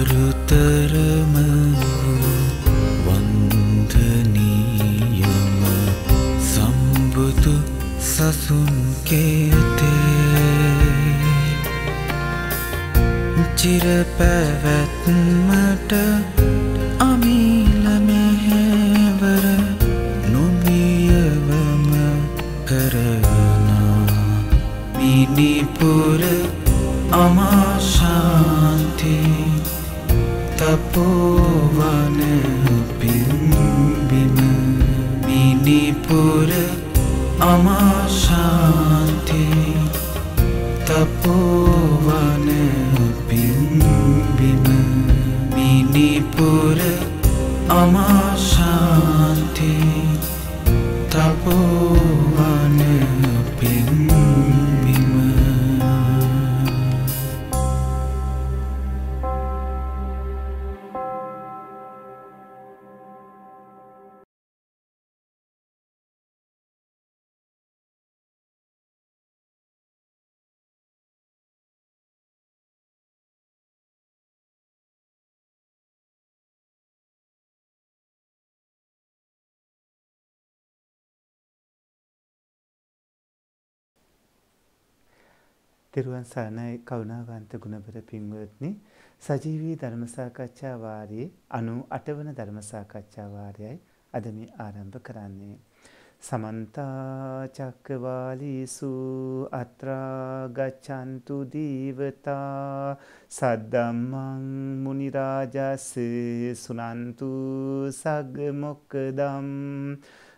අරුතරම වන්දනීයම සම්බුදු සසුන් කෙතේ චිරපැවැත්මට Oh තෙරුවන් සරණයි කරුණාවන්ත ගුණබර පින්වත්නි සජීවී ධර්ම සාකච්ඡා වාරයේ 98 වන ධර්ම සාකච්ඡා වාරයයි අද මේ ආරම්භ කරන්නේ සමන්ත චක්කවාලීසු අත්‍රා ගච්ඡන්තු දීවතා සද්දම්මං මුනි රාජස් සුනන්තු සග්ග මොක්කදම්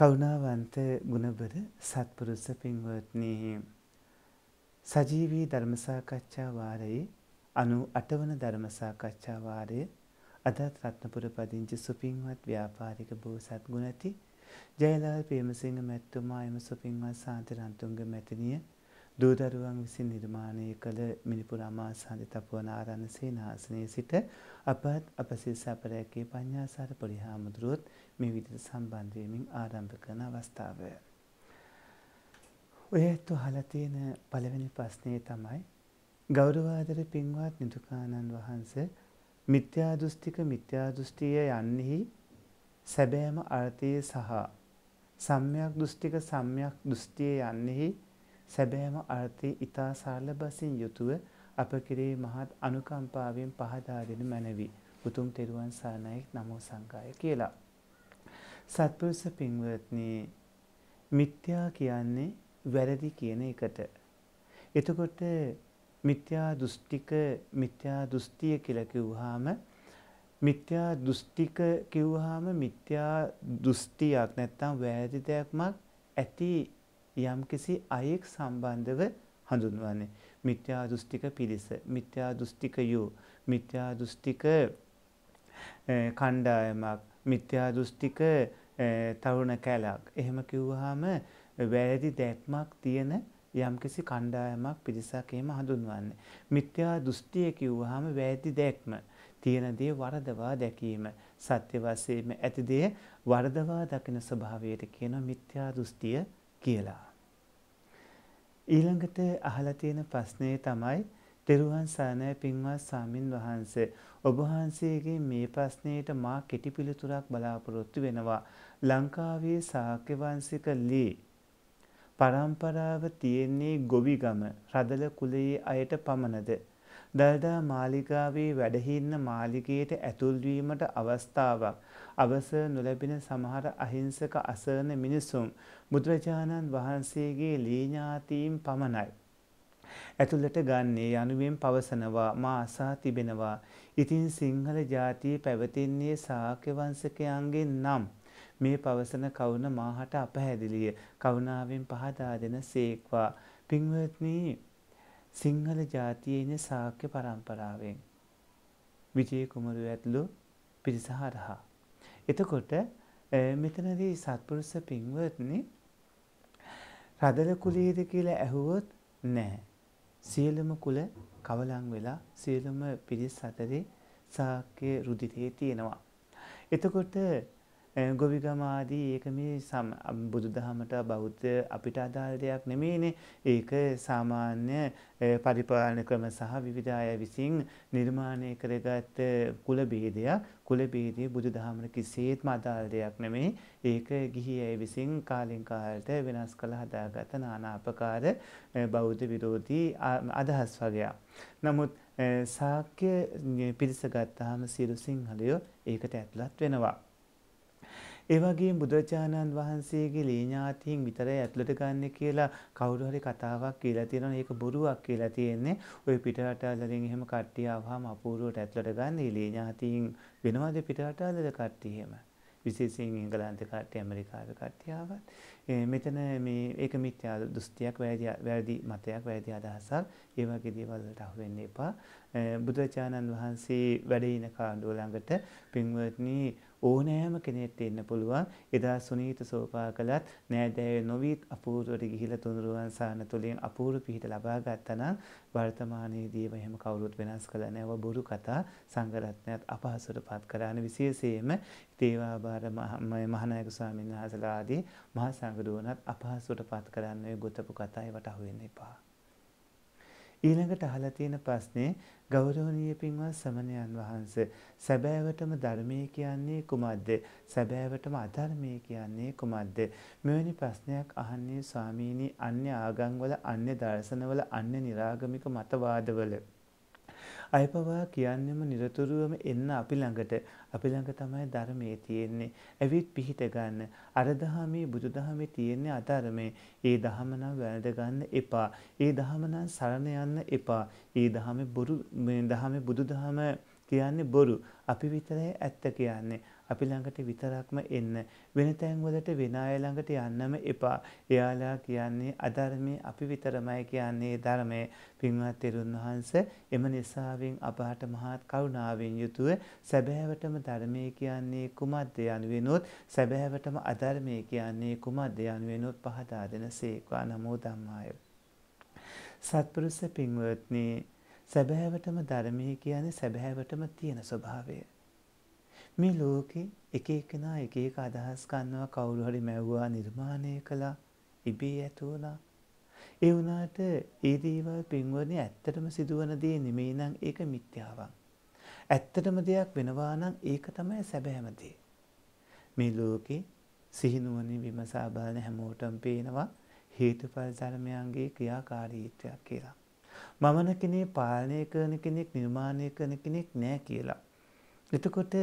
කරුණාවන්ත ගුණබර සත්පුරුස පින්වත්නි සජීවී ධර්ම සාකච්ඡා වාරයේ 98 වන ධර්ම සාකච්ඡා වාරය අදත් රත්නපුර පදිංචි සුපින්වත් ව්‍යාපාරික බෝසත් ගුණති ජයලාල් ප්‍රේමසිංහ මැතිතුමා එම සුපින්වත් සාන්තිරන්තුංග මැතිණිය දූදරුවන් විසින් නිර්මාණය කළ මිනිපුර අමාසාන්ති තපුවන ආරණ්‍ය සේනාසනයේ සිට අපත් අප සිරිසා පෙරකේ පඤ්ඤාසාර පරිහාමුදුරුවොත් මේ විදිහට සම්බන්ධ වෙමින් ආරම්භ කරන අවස්ථාව. ඔයත් අහලා තියෙන පළවෙනි ප්‍රශ්නේ තමයි ගෞරවාදර පින්වත් නිදුකානන් වහන්සේ මිත්‍යා දෘෂ්ටික මිත්‍යා දෘෂ්ටිය යන්නෙහි සැබෑම අර්ථය සහ සම්‍යක් දෘෂ්ටික සම්‍යක් දෘෂ්ටිය යන්නෙහි සැබෑම අර්ථය ඊතා සරල බසින් යුතුව අප කෙරේ මහත් අනුකම්පාවෙන් පහදා දෙනු මැනවි. උතුම් තෙරුවන් සරණයි නමෝ සංඝාය කියලා. සත්පුරුෂ පින්වත්නි මිත්‍යා කියන්නේ වැරදි කියන එකට. එතකොට මිත්‍යා දෘෂ්ටික මිත්‍යා දෘෂ්ටිය කියලා කිව්වහම මිත්‍යා දෘෂ්ටික කිව්වහම මිත්‍යා දෘෂ්ටියක් නැත්තම් වැරදි දෙයක්මක් ඇති යම්කිසි අයෙක් සම්බන්ධව හඳුන්වන්නේ. මිත්‍යා දෘෂ්ටික පිරිස, මිත්‍යා දෘෂ්ටිකයෝ, මිත්‍යා දෘෂ්ටික කණ්ඩායමක් මිත්‍යා දෘෂ්ටික තරුණ කැලක්. එහෙම කිව්වහම වැරදි දැක්මක් තියෙන යම්කිසි කණ්ඩායමක් පිරිසක් එහෙම හඳුන්වන්නේ. මිත්‍යා දෘෂ්ටිය කිව්වහම වැරදි දැක්ම. තියෙන දේ වරදවා දැකීම සත්‍ය වශයෙන්ම ඇති දේ වරදවා දකින ස්වභාවයට කියන මිත්‍යා දෘෂ්ටිය කියලා. ඊළඟට අහලා තියෙන ප්‍රශ්නේ තමයි තෙරුවන් සරණයි පින්වත් සාමින් වහන්සේ. ඔබ වහන්සේගේ මේ ප්‍රශ්නයට මා කෙටි පිළිතුරක් බලාපොරොත්තු වෙනවා. ලංකාවේ ශාක්‍ය වංශික ලී පරම්පරාව තියෙන්නේ ගොවිගම රදල කුලයේ අයට පමණද? දල්දා මාලිගාවේ වැඩහින්න මාලිගයට ඇතුල්වීමට අවස්ථාවක් අවසර නොලැබෙන සමහර අහිංසක අසරණ මිනිසුන් බුදුරජාණන් වහන්සේගේ ලීඥාතීන් පමණයි. ඇතුළට ගන්නේ යනුවෙන් පවසනවා මා අසා තිබෙනවා. ඉතින් සිංහල ජාතිය පැවතින්නේ ශාක්‍ය වංශකයන්ගෙන් නම් මේ පවසන කවුන මාහට අපහැදිලිය. කවුනාවෙන් පහදා දෙන සේක්වා. පින්වත්නී සිංහල ජාතියේන ශාක්‍ය පරම්පරාවෙන්. විජය කුමරු ඇතුළු පිරිසහරහා. එතකොට මෙතනදී සත්පුරුෂ පින්වත්නි රදල කුලේද කියලා ඇහුවොත් නැහැ. සියලුම කුල කවලං වෙලා සියලුම පිරිස් අතරේ සාක්‍ය රුධිරයේ තියෙනවා. එතකොට ගොවිගමාදී ඒක මේ සම බුදු දහමට බෞද්ධ අපිට අදාළ දෙයක් නෙමේනේ ඒක සාමාන්‍ය පරිපාලන ක්‍රම සහ විවිධ අය විසින් නිර්මාණය කරගත් කුල බේදයක් කුල බේදය බුදු දහමට කිසිේත්ම අදාළ දෙයක් නෙමේ ඒක ගිහි අය විසින් කාලෙන් කාලට වෙනස් කළ හදාගත නානාපකාර බෞද්ධ විරෝධී අදහස් වගේයා. නමුත් සාක්‍ය පිරිස ගත්තාම සිරු සිංහලයෝ ඒකට ඇත්ලත් වෙනවා. ඒවගේ බුදුරජාණන් වහන්සේගේ ලීඥාතීන් විතර ඇතුළට ගන්න කියලා කවුරු හරි කතාවක් කියලා තියෙනවා ඒක බොරුවක් කියලා තියෙන්නේ ඔය පිටරටවලින් එහෙම කට්ටිය ආවහම අපූර්වට ඇතුළට ගන්න ලීඥාතීන් වෙනවද පිටරටවලද කට්ටිය එහෙම විශේෂයෙන් එංගලන්ත කට්ටිය ඇමරිකාවේ කට්ටිය ආවත් මෙතන මේ ඒක මිත්‍යා දෘෂ්ටියක් වැරදි මතයක් වැරදි අදහසක් ඒ වගේ දේවල් වලට අහු වෙන්න එපා බුදුරජාණන් වහන්සේ වැඩ ඉන කාණ්ඩුව ළඟට පින්වත්නි ඕනෑම කෙනෙක්ට එන්න පුළුවන්. එදා සුනීත සෝපා කළත් නෑදෑය නොවිත් අපූර්වට ගිහිලා තුනුරුවන් සාන තුලින් අපූර්ව පිහිට ලබා ගත්තා නම් වර්තමානයේදී එහෙම කවුරුත් වෙනස් කළ නැව බොරු කතා සංගරත්නයත් අපහසුටපත් කරාන විශේෂයෙන්ම තේවාබාර මහානායක ස්වාමීන් වහන්සේලාදී මහා සංඝ දුවනත් අපහසුටපත් කරන්න ඔය ගොතපු කතාවට අහු වෙන්න එපා. ඊළඟට අහලා තියෙන ප්‍රශ්නේ ගෞරවනීය පින්වත් සමනයන් වහන්සේ සැබෑවටම ධර්මය කියන්නේ කුමක්ද? සැබෑවටම අධර්මය කියන්නේ කුමක්ද? මෙවැනි ප්‍රශ්නයක් අහන්නේ ස්වාමීනි අන්‍ය ආගම්වල අන්‍ය දර්ශනවල අන්‍ය නිරාගමික මතවාදවල අයපවා කියන්නම නිරතුරුවම එන්න අපි ළඟට අපි ළඟ තමයි ධර්මයේ තියෙන්නේ. ඇවිත් පිහිට ගන්න. අර දහමේ බුදු දහමේ තියෙන්නේ අධර්මයේ. ඒ දහම නම් වැළඳ ගන්න එපා. ඒ දහම නම් සරණ යන්න එපා. ඒ දහමේ බොරු මේ දහමේ බුදු දහම කියන්නේ බොරු. අපි විතරයි ඇත්ත කියන්නේ. අපි ළඟට විතරක්ම එන්න වෙන තැන්වලට වෙන අය ළඟට යන්නම එපා එයාලා කියන්නේ අධර්මයේ අපි විතරමයි කියන්නේ ධර්මයේ පින්වත් තෙරුන් වහන්සේ එම නිසාවෙන් අපහාට මහත් කරුණාවෙන් යුතුව සැබෑවටම ධර්මයේ කියන්නේ කුමක්ද යනුවෙනොත් සැබෑවටම අධර්මයේ කියන්නේ කුමක්ද යනුවෙනොත් පහදා දෙනසේකවා නමෝ ධම්මාය සත්පුරුෂ පින්වත්නි සැබෑවටම ධර්මයේ කියන්නේ සැබෑවටම තියෙන ස්වභාවය මේ ලෝකේ එක එකනා එක එක අදහස් ගන්නවා කවුරු හරි මැව්වා නිර්මාණය කළා ඉබේ ඇතුවලා ඒ වුණාට ඒ දේවල් පින්වන්නේ ඇත්තටම සිදුවන දේ නෙමෙයි නම් ඒක මිත්‍යාවක්. ඇත්තටම දෙයක් වෙනවා නම් ඒක තමයි සැබෑම දේ. මේ ලෝකේ සිහිනුවණින් විමසා බලන හැමෝටම පේනවා හේතුඵල ධර්මයන්ගේ ක්‍රියාකාරීත්වයක් කියලා. මමන කෙනේ පාලනය කරන කෙනෙක් නිර්මාණය කරන කෙනෙක් නෑ කියලා. එතකොට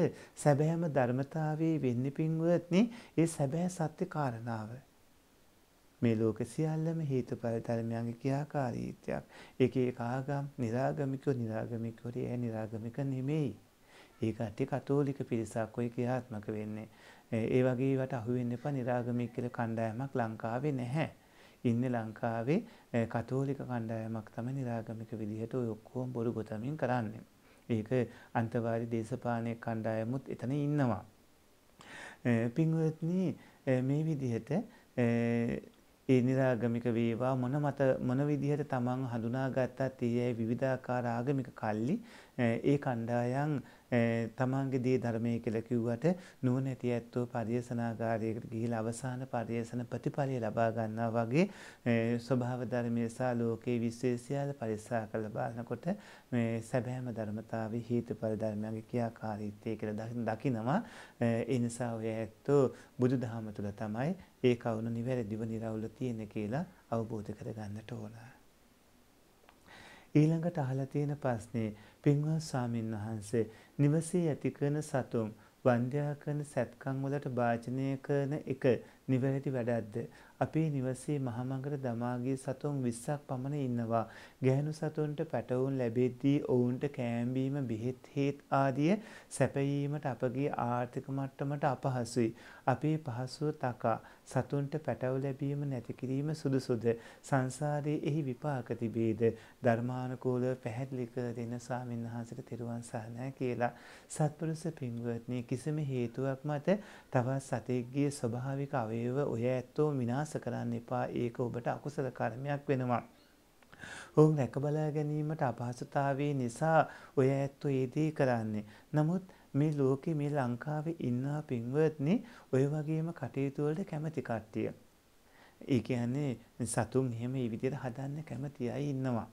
සැබෑම ධර්මතාවයේ වෙන්න පින්වත්නි ඒ සැබෑ සත්‍ය කාරණාව. මේ ලෝක සියල්ලම හේතුඵල ධර්මයන්ගේ ක්‍රියාකාරීත්වයක්. ඒකේ කාගම් निराගමිකෝ निराගමිකෝ ඒ निराගමික නෙමෙයි. ඒකට කතෝලික පිරිසක් ඔය ක්‍රියාත්මක වෙන්නේ. ඒ වගේ වට අහු වෙන්න එපා निराගමික කියලා කණ්ඩායමක් ලංකාවේ නැහැ. ඉන්නේ ලංකාවේ කතෝලික කණ්ඩායමක් තමයි निराගමික විදිහට ඔය ඔක්කොම බොරු ගොතමින් කරන්නේ. ඒක අන්තවාදී දේශපාලන කණ්ඩායමුත් එතන ඉන්නවා. පින්වත්නි මේ විදිහට ඒ නිරාගමික වේවා මොන මත මොන විදිහට තමන් හඳුනාගත්තත් ඒ විවිධාකාර ආගමික කල්ලි ඒ කණ්ඩායම් තමන්ගේ දේ ධර්මය කියලා කිව්වට නුවණ ඇති ඇත්තෝ පරිේශනාකාරයකට ගිහිලා අවසාන පරිේශන ප්‍රතිඵලය ලබා ගන්නවා වගේ ස්වභාව ධර්මයේ සහ ලෝකයේ විශේෂයල පරිස්සම් කළ බලනකොට මේ සැබෑම ධර්මතාවයේ හේතුඵල ධර්මයන්ගේ ක්‍රියාකාරීත්වය කියලා දකිනවා ඒ නිසා ඔය ඇත්තෝ බුදුදහම තුළ තමයි ඒ කවුණු නිවැරදිව නිර්වෘල තියෙන කියලා අවබෝධ කරගන්නට ඕන. ඊළඟට අහලා තියෙන ප්‍රශ්නේ පින්වත් ස්වාමින් වහන්සේ නිවසේ ඇති කරන සතුම් වන්දනා කරන සත්කම් වලට වාචනය කරන එක නිවැරදි වැඩක්ද? අපේ නිවසේ මහමඟර දමාගේ සතුන් 20ක් පමණ ඉන්නවා. ගැහණු සතුන්ට පැටවුන් ලැබෙද්දී ඔවුන්ට කෑම බීම බෙහෙත් හේත් ආදිය සැපයීමට අපගේ ආර්ථික මට්ටමට අපහසුයි. අපේ පහසුව තකා සතුන්ට පැටව ලැබීම නැති කිරීම සුදුසුද? සංසාරයේ එහි විපාක තිබේද? ධර්මානුකූලව පැහැදිලි කර දෙන ස්වාමීන් වහන්සේට තෙරුවන් සරණයි කියලා. සත්පුරුෂ පින්වත්නි කිසිම හේතුවක් මත තවත් සතෙක්ගේ ස්වභාවික අවය ආවේව ඔය ඇත්තෝ විනාස කරන්න එපා ඒක ඔබට අකුසල කර්මයක් වෙනවා. ඔවුන් රැකබලා ගැනීමට අපහසුතාවේ නිසා ඔය ඇත්තු ඒදී කරන්නේ. නමුත් මේ ලෝකෙ මේ ලංකාවේ ඉන්නා පින්වත්නි ඔය වගේම කටයුතුවලට කැමති කට්ටිය. ඒ කියන්නේ සතුන් එහෙම ඒ විදිහට හදන්න කැමති අය ඉන්නවා.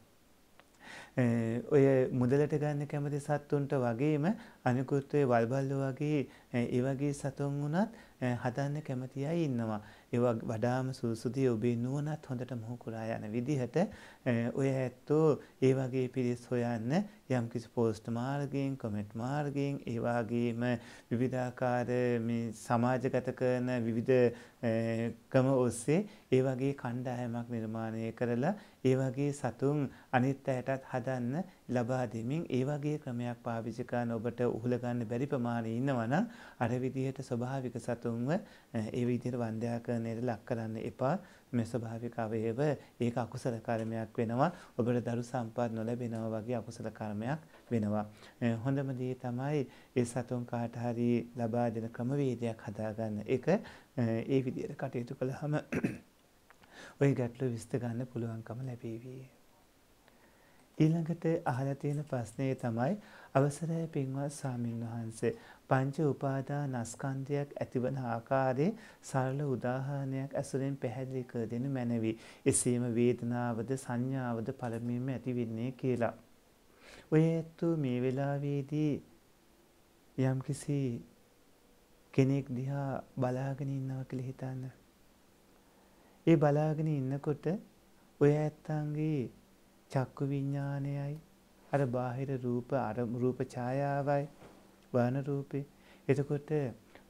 ඔය මුදලට ගන්න කැමති සත්තුන්ට වගේම අනිකුත් වල්බල්ලෝ වගේ ඒ වගේ සතුන් වුණත් හදන්න කැමති අය ඉන්නවා. ඒවා වඩාම සූසුදී ඔබේ නුවණත් හොඳට මොහු කුරා යන විදිහට ඔය ඇත්තෝ ඒ වගේ පිරිස් හොයන්න යම් කිසි පෝස්ට් මාර්ගයෙන් කමෙන්ට් මාර්ගයෙන් ඒ වගේම විවිධාකාර මේ සමාජගත කරන විවිධ ක්‍රම ඔස්සේ ඒ වගේ කණ්ඩායමක් නිර්මාණය කරලා ඒ වගේ සතුන් අනිත් අයටත් හදන්න ලබා දෙමින් ඒ වගේ ක්‍රමයක් පාවිච්චි කරන ඔබට උහුල ගන්න බැරි ප්‍රමාණය ඉන්නවනම් අර විදිහට ස්වභාවික සතුන්ව ඒ විදිහට වන්දනාකරණයට ලක් කරන්න එපා මේ ස්වභාවික අවයව ඒක අකුසල කර්මයක් වෙනවා ඔබට දරු සම්පත් නොලැබෙනවා වගේ අකුසල කර්මයක් වෙනවා හොඳම දේ තමයි ඒ සතුන් කාට හරි ලබා දෙන ක්‍රමවේදයක් හදාගන්න ඒක ඒ විදිහට කටයුතු කළාම ওই ගැටලු විසඳ ගන්න පුළුවන්කම ලැබේවි ඊළඟට අහලා තියෙන ප්‍රශ්නේ තමයි අවසරයි පින්වත් සාමින් වහන්සේ පංච උපාදානස්කන්ධයක් ඇතිවන ආකාරයේ සරල උදාහරණයක් ඇසුරෙන් පැහැදිලි කර දෙනු මැනවි. එසේම වේදනාවද සංඥාවද පළමුවෙන්ම ඇතිවෙන්නේ කියලා. ඔය ඇත්තු මේ වෙලාවේදී යම්කිසි කෙනෙක් දිහා බලාගෙන ඉන්නවා කියලා හිතන්න. ඒ බලාගෙන ඉන්නකොට ඔය ඇත්තන්ගේ චක්කු විඤ්ඥානයයි අර බාහිර රූප අර රූප ඡායාවයි වන රූපේ එතකොට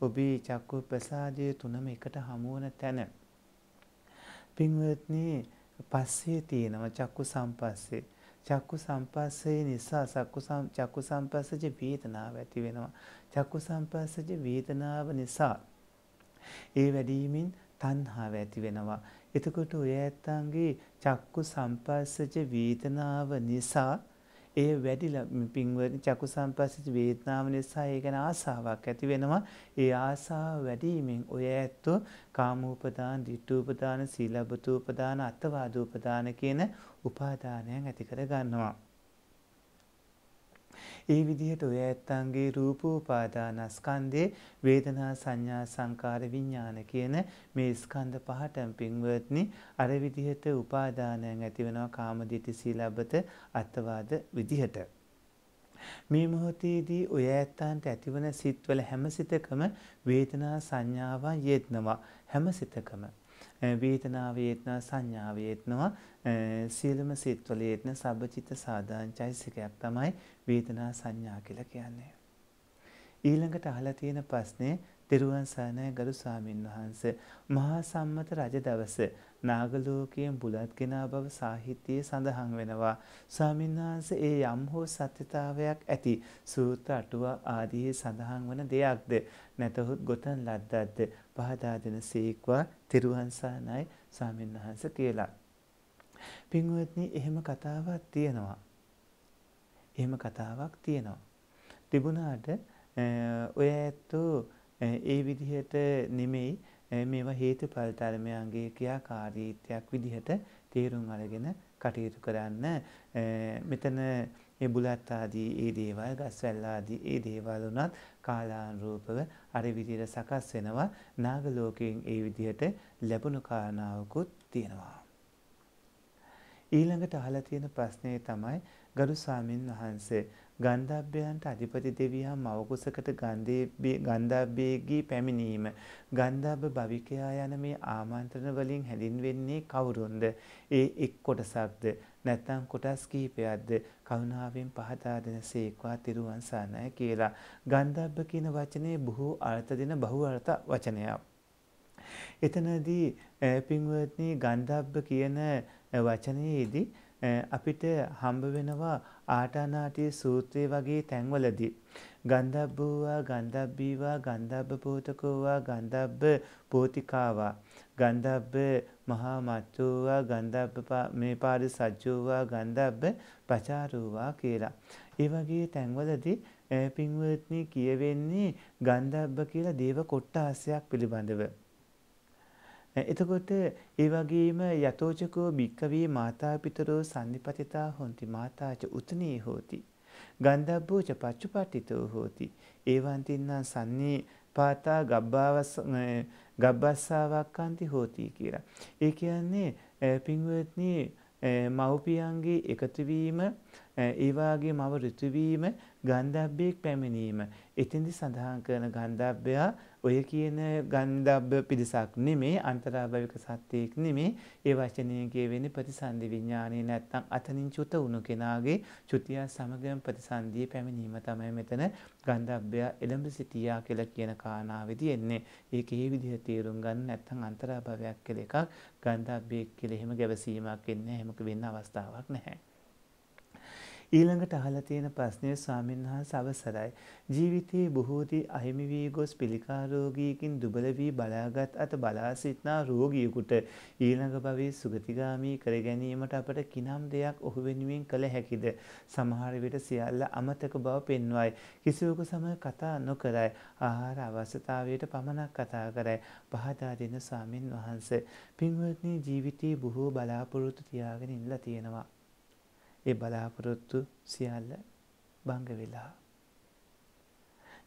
ඔබේ චක්කු ප්‍රසාදය තුනම එකට හමුවන තැන පින්වත්නි පස්සේ තියෙනව චක්කු සම්පස්සේ චක්කු සම්පස්සේ නිසා සක්කු චක්කු සම්පස්සජ වේදනාව ඇති වෙනවා චක්කු සම්පස්සජ වේදනාව නිසා ඒ වැඩීමෙන් තණ්හාව ඇති වෙනවා එතකොට ඔය ඇත්තන්ගේ චක්කු සම්පස්සජ වේදනාව නිසා ඒ වැඩිලා පින්වරණ චක්කු සම්පස්සිත වේදනාව නිසා ඒ ගැන ආසාවක් ඇති වෙනවා. ඒ ආසාව වැඩිවීමෙන් ඔය ඇත්තෝ කාමෝපදාන, ditthූපදාන, සීලබ්බතූපදාන, අත්වාදූපදාන කියන උපාදානයන් ඇති කර ගන්නවා. ඒ විදිහට ඔය ඇත්තන්ගේ රූපූපාදානස්කන්දේ වේදනා සංඥා සංකාර විඤ්ඥාන කියන මේ ස්කන්ධ පහටම් පින්වත්නි අර විදිහට උපාදානයන් ඇතිවෙනවා කාමදිටි සීලබත අත්තවාද විදිහට. මේ මොහොතේදී ඔය ඇත්තන්ට ඇතිවන සිත්වල හැම සිතකම වේදනා සංඥාවන් යෙත්නවා හැම සිතකම වේදනා වේදනා සංඥා වේදනවා සියලුම සිත්වල වේදන සබ්බචිත්ත සාදාන චෛසිකයක් තමයි වේදනා සංඥා කියලා කියන්නේ. ඊළඟට අහලා තියෙන ප්‍රශ්නේ තෙරුවන් සරණයි ගරු ස්වාමින් වහන්සේ මහා සම්මත රජ දවසේ නාගලෝකයෙන් බුලත් කෙනා බව සාහිත්‍යයේ සඳහන් වෙනවා. ස්වාමින්වහන්සේ ඒ යම් හෝ සත්‍යතාවයක් ඇති සූත්‍ර අටුව ආදී සඳහන් වන දෙයක්ද නැතහොත් ගොතන් ලද්දක්ද පහදා දෙන සීක්වා තිරුවන්සානයි ස්වාමින්වහන්ස කියලා. පින්වත්නි එහෙම කතාවක් තියෙනවා. එහෙම කතාවක් තියෙනවා. තිබුණාට ඔය ඇත්තෝ ඒ විදිහට නෙමෙයි මේවා හේතු පරිතර්මයන්ගේ ක්‍රියාකාරීත්වයක් විදිහට තේරුම් අරගෙන කටයුතු කරන්න මෙතන මේ බුලත් ආදී ඒ දේවල් ගස්වැල් ආදී ඒ දේවල් උනත් කාලානුරූපව අර විදිහට සකස් වෙනවා නාග ලෝකයෙන් ඒ විදිහට ලැබුණු කාරණාවකුත් තියෙනවා ඊළඟට අහලා තියෙන ප්‍රශ්නේ තමයි ගරු ස්වාමින් වහන්සේ ගන්ධබ්බයන්ට අධිපති දෙවියා මවකුසකට ගන්ධබ්බයේගේ පැමිණීම. ගන්ධබ්බ භවිකයා යන මේ ආමන්ත්‍රණ වලින් හැඳින්වෙන්නේ කවුරුන්ද? ඒ එක් කොටසක්ද? නැත්නම් කොටස් කිහිපයක්ද? කරුණාවෙන් පහදා දෙන සේක්වා තිරුවන් සරණයි කියලා. ගන්ධබ්බ කියන වචනේ බොහෝ අර්ථ දෙන බහුවර්ථ වචනයක්. එතනදී පින්වත්නි ගන්ධබ්බ කියන වචනයේදී අපිට හම්බ වෙනවා ආටානාටිය සූත්‍රය වගේ තැන්වලදී. ගන්ධබ්බූවා ගන්ධබ්බීවා ගන්ධබ්බ පෝතකෝවා ගන්ධබ්බ පෝතිකාවා. ගන්ධබ්බ මහා මච්චූවා ගන්ධබ්බ මේ පාරි සජ්ජූවා ගන්ධබ්බ පචාරූවා කියලා. ඒ වගේ තැන්වලදී පින්වත්නි කියවෙන්නේ ගන්ධබ්බ කියලා දේව කොට්ටාසයක් පිළිබඳව. එතකොට ඒ වගේම යතෝචකෝ භික්කවේ මාතා පිතරෝ සම්නිපතිතා හොಂತಿ මාතාච උතනී හෝති. ගන්ධබ්බෝච පච්චුපට්ඨිතෝ හෝති. ඒවන්තින්නම් සම්නී පාතා ගබ්බාවස් ගබ්බස්සාවක්කාන්ති හෝති කියලා. ඒ කියන්නේ පින්වත්නි මව්පියන්ගේ එකතුවීම ඒවාගේ මව ඍතුවීම ගන්ධබ්බෙක් පැමිණීම එතෙන්දි සඳහන් කරන ගන්ධබ්බයා ඔය කියන ගන්ධබ්බ පිරිසක් නෙමේ අන්තරාභවික සත්‍යයක් නෙමේ ඒ වචනය කියවෙන්නේ ප්‍රතිසන්දි විඥානේ නැත්තම් අතනින් චුත වුණු කෙනාගේ චුතිය සමගම ප්‍රතිසන්දිය පැමිණීම තමයි මෙතන ගන්ධබ්බයා එළඹ සිටියා කියලා කියන කාරණාවේදී එන්නේ. ඒක ඒ විදිහ තේරුම් ගන්න නැත්තම් අන්තරාභවයක් කියලා එකක් ගන්ධබ්බේ කියලා එහෙම ගැවසීමක් එන්නේ එහෙමක වෙන්න අවස්ථාවක් නැහැ. ඊළඟට අහලා තියෙන ප්‍රශ්නය ස්වාමීන් වහන්සේ අවසරයි. ජීවිතයේ බොහෝ දේ අහිමි වී ගොස් පිළිකා රෝගියකින් දුබල වී බලාගත් අත බලා සිටනා රෝගියෙකුට ඊළඟ භවයේ සුගතිගාමී කර ගැනීමට අපට කිනම් දෙයක් ඔහු වෙනුවෙන් කළ හැකිද? සමහර විට සියල්ල අමතක බව පෙන්වයි. කිසිවෙකු සමග කතා නොකරයි. ආහාර අවශ්‍යතාවයට පමණක් කතා කරයි. පහදා දෙන ස්වාමින් වහන්සේ. පින්වත්නි ජීවිතයේ බොහෝ බලාපොරොත්තු තියාගෙන ඉඳලා තියෙනවා. ඒ බලාපොරොත්තු සියල්ල බංග වෙලා.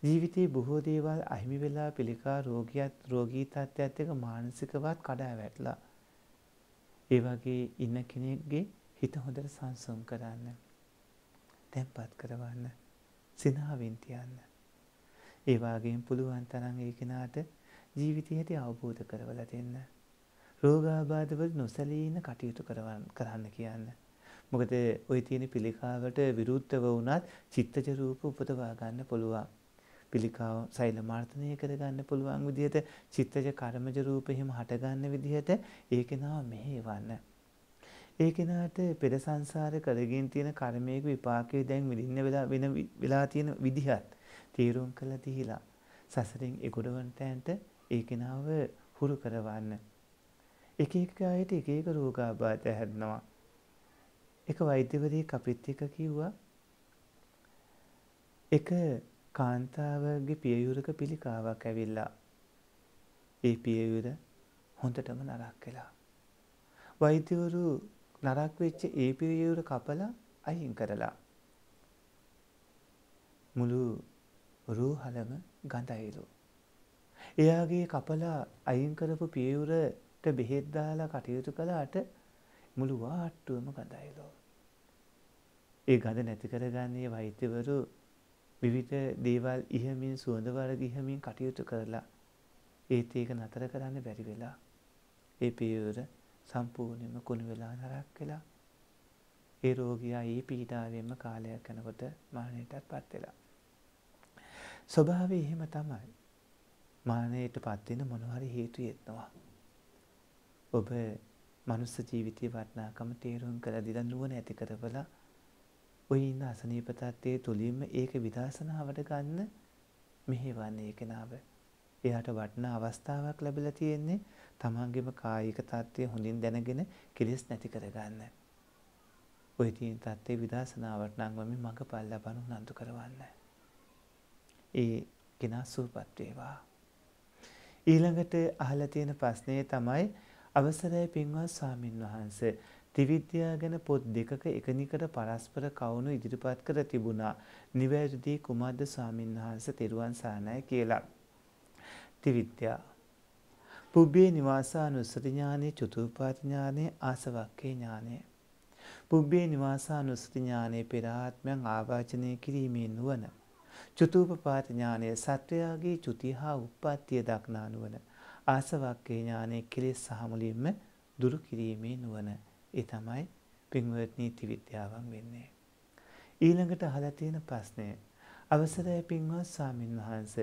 ජීවිතයේ බොහෝ දේවල් අහිමි වෙලා පිළිකා රෝගියත් රෝගී තත්ත්වයත් එක මානසිකවත් කඩා වැටලා. ඒ වගේ ඉන්න කෙනෙක්ගේ හිත හොඳට සංසුම් කරන්න. තැන්පත් කරවන්න. සිනාවෙන් තියන්න. ඒ වගේම පුළුවන් තරම් ඒ කෙනාට ජීවිතයට අවබෝධ කරවලා දෙන්න. රෝගාබාධවල නොසැලී ඉන්න කටයුතු කරවන්න කරන්න කියන්න. මොකද ওই තියෙන පිළිකාවට විරුද්ධව වුණත් චිත්තජ රූප උපදවා ගන්න පුළුවන්. පිළිකාව සෛල මාර්ථනය කරගන්න පුළුවන් විදිහට චිත්තජ කර්මජ රූප එහෙම හටගන්න විදිහට ඒක නාම මෙහෙවන්න. ඒ කෙනාට පෙර සංසාර කරගෙන තියෙන කර්මයක විපාකය දැන් විඳින්න වෙලා වෙන වෙලා තියෙන විදිහත් තීරුම් කළ තිහිලා සසරින් එගොඩවන්ටන්ට ඒ කෙනාව හුරු කරවන්න. එක එක අයට එක එක රෝගාබාධ හැදෙනවා. එක වෛද්‍යවරයෙක් අපිත් එක්ක කිව්වා එක කාන්තාවගේ පියයුරක පිළිකාවක් ඇවිල්ලා ඒ පියයුර හොඳටම නරක් කලා. වෛද්‍යවරු නරක් වෙච්ච ඒ පියයුර කපලා අයින් කරලා. මුළු රූහලම ගඳයිලු. එයාගේ කපලා අයින් කරපු පියවුරට බෙහෙත් දාලා කටයුතු කළාට මුළු වාට්ටුවම ගඳයිලෝ. ඒ ගඳ නැති කරගන්නේ වෛත්‍යවරු විවිට දේවල් ඉහමින් සුවඳවර ගිහමින් කටයුතු කරලා ඒත් ඒක නතර කරන්න බැරි වෙලා ඒ පියවර සම්පූර්ණයම කුණු වෙලා නරක් වෙලා ඒ රෝගයා ඒ පීඩාවෙන්ම කාලයක් යනකොට මරණයටත් පත් වෙලා. ස්වභාවය එහෙම තමයි. මරණයට පත්වෙන මොනවාරි හේතු යෙත්නවා. ඔබ මනුස්ස ජීවිතයේ වටිනාකම තේරුම් කරලා දීලා නුවණ ඇති කරවලා ඔය ඉන්න අසනීප තත්ත්වයේ තුලින්ම ඒක විදර්ශනාවට ගන්න මෙහෙවන්නේ කෙනාව. එයාට වටින අවස්ථාවක් ලැබිලා තියෙන්නේ තමන්ගේම කායික තත්ත්වය හොඳින් දැනගෙන කෙලෙස් නැති කරගන්න. ඔය තියෙන තත්ත්වේ විදර්ශනාවට නම් මම මඟපල් ලබන උනන්දු කරවන්න. ඒ කෙනා සූපත් වේවා. ඊළඟට අහලා තියෙන ප්‍රශ්නේ තමයි අවසරයි පින්වත් ස්වාමින් වහන්සේ ත්‍රිවිද්‍යා ගැන පොත් දෙකක එකනිකට පරස්පර කවුණු ඉදිරිපත් කර තිබුණා. නිවැරදි කුමද්ද ස්වාමින්වහන්සේ තෙරුවන් සරණයි කියලා. ත්‍රිවිද්‍යා. පුබ්බේ නිවාසානුස්සති ඥානෙ චතුප්පාත ඥානෙ ආසවක්ඛේ ඥානෙ. පුබ්බේ නිවාසානුස්සති ඥානෙ පෙර ආත්මයන් ආවාචනය කිරීමේ නුවණ. චතුප්පාත ඥානෙ සත්‍යයාගේ චුතිහා උප්පත්තිය දක්නා නුවණ. ආසවක්කේ ඥානය කෙලෙස් සහමුලින්ම දුරු කිරීමේ නුවන ඒ තමයි පින්වත්නී තිවිද්‍යාවන් වෙන්නේ. ඊළඟට හලතියෙන ප්‍රස්නය අවසරය පින්වත් සාමීන් වහන්ස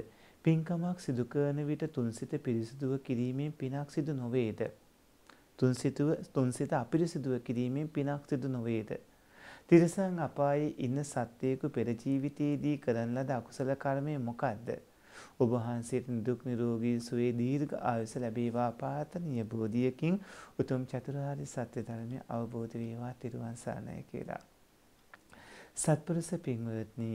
පින්කමක් සිදුකරන විට තුන්සිත පිරිසිදුව කිරීමෙන් පිනක් සිදු නොවේද. තුන්සිත අපිරිසිදුව කිරීමෙන් පිනක් සිදු නොවේද. තිරසං අපායේ ඉන්න සත්‍යයකු පෙරජීවිතයේදී කරන ලද අකුසල කර්මය මොකක්ද. ඔබ වහන්සේට දුක් නිරෝගී සුවය දීර්ඝ ආයුෂ ලැබේවා පාතනීය බෝධියකින් උතුම් චතුරාර්ය සත්‍ය ධර්මය අවබෝධ වේවා තිරුවන් සරණයි කියලා. සත්පුරුෂ පින්වත්නි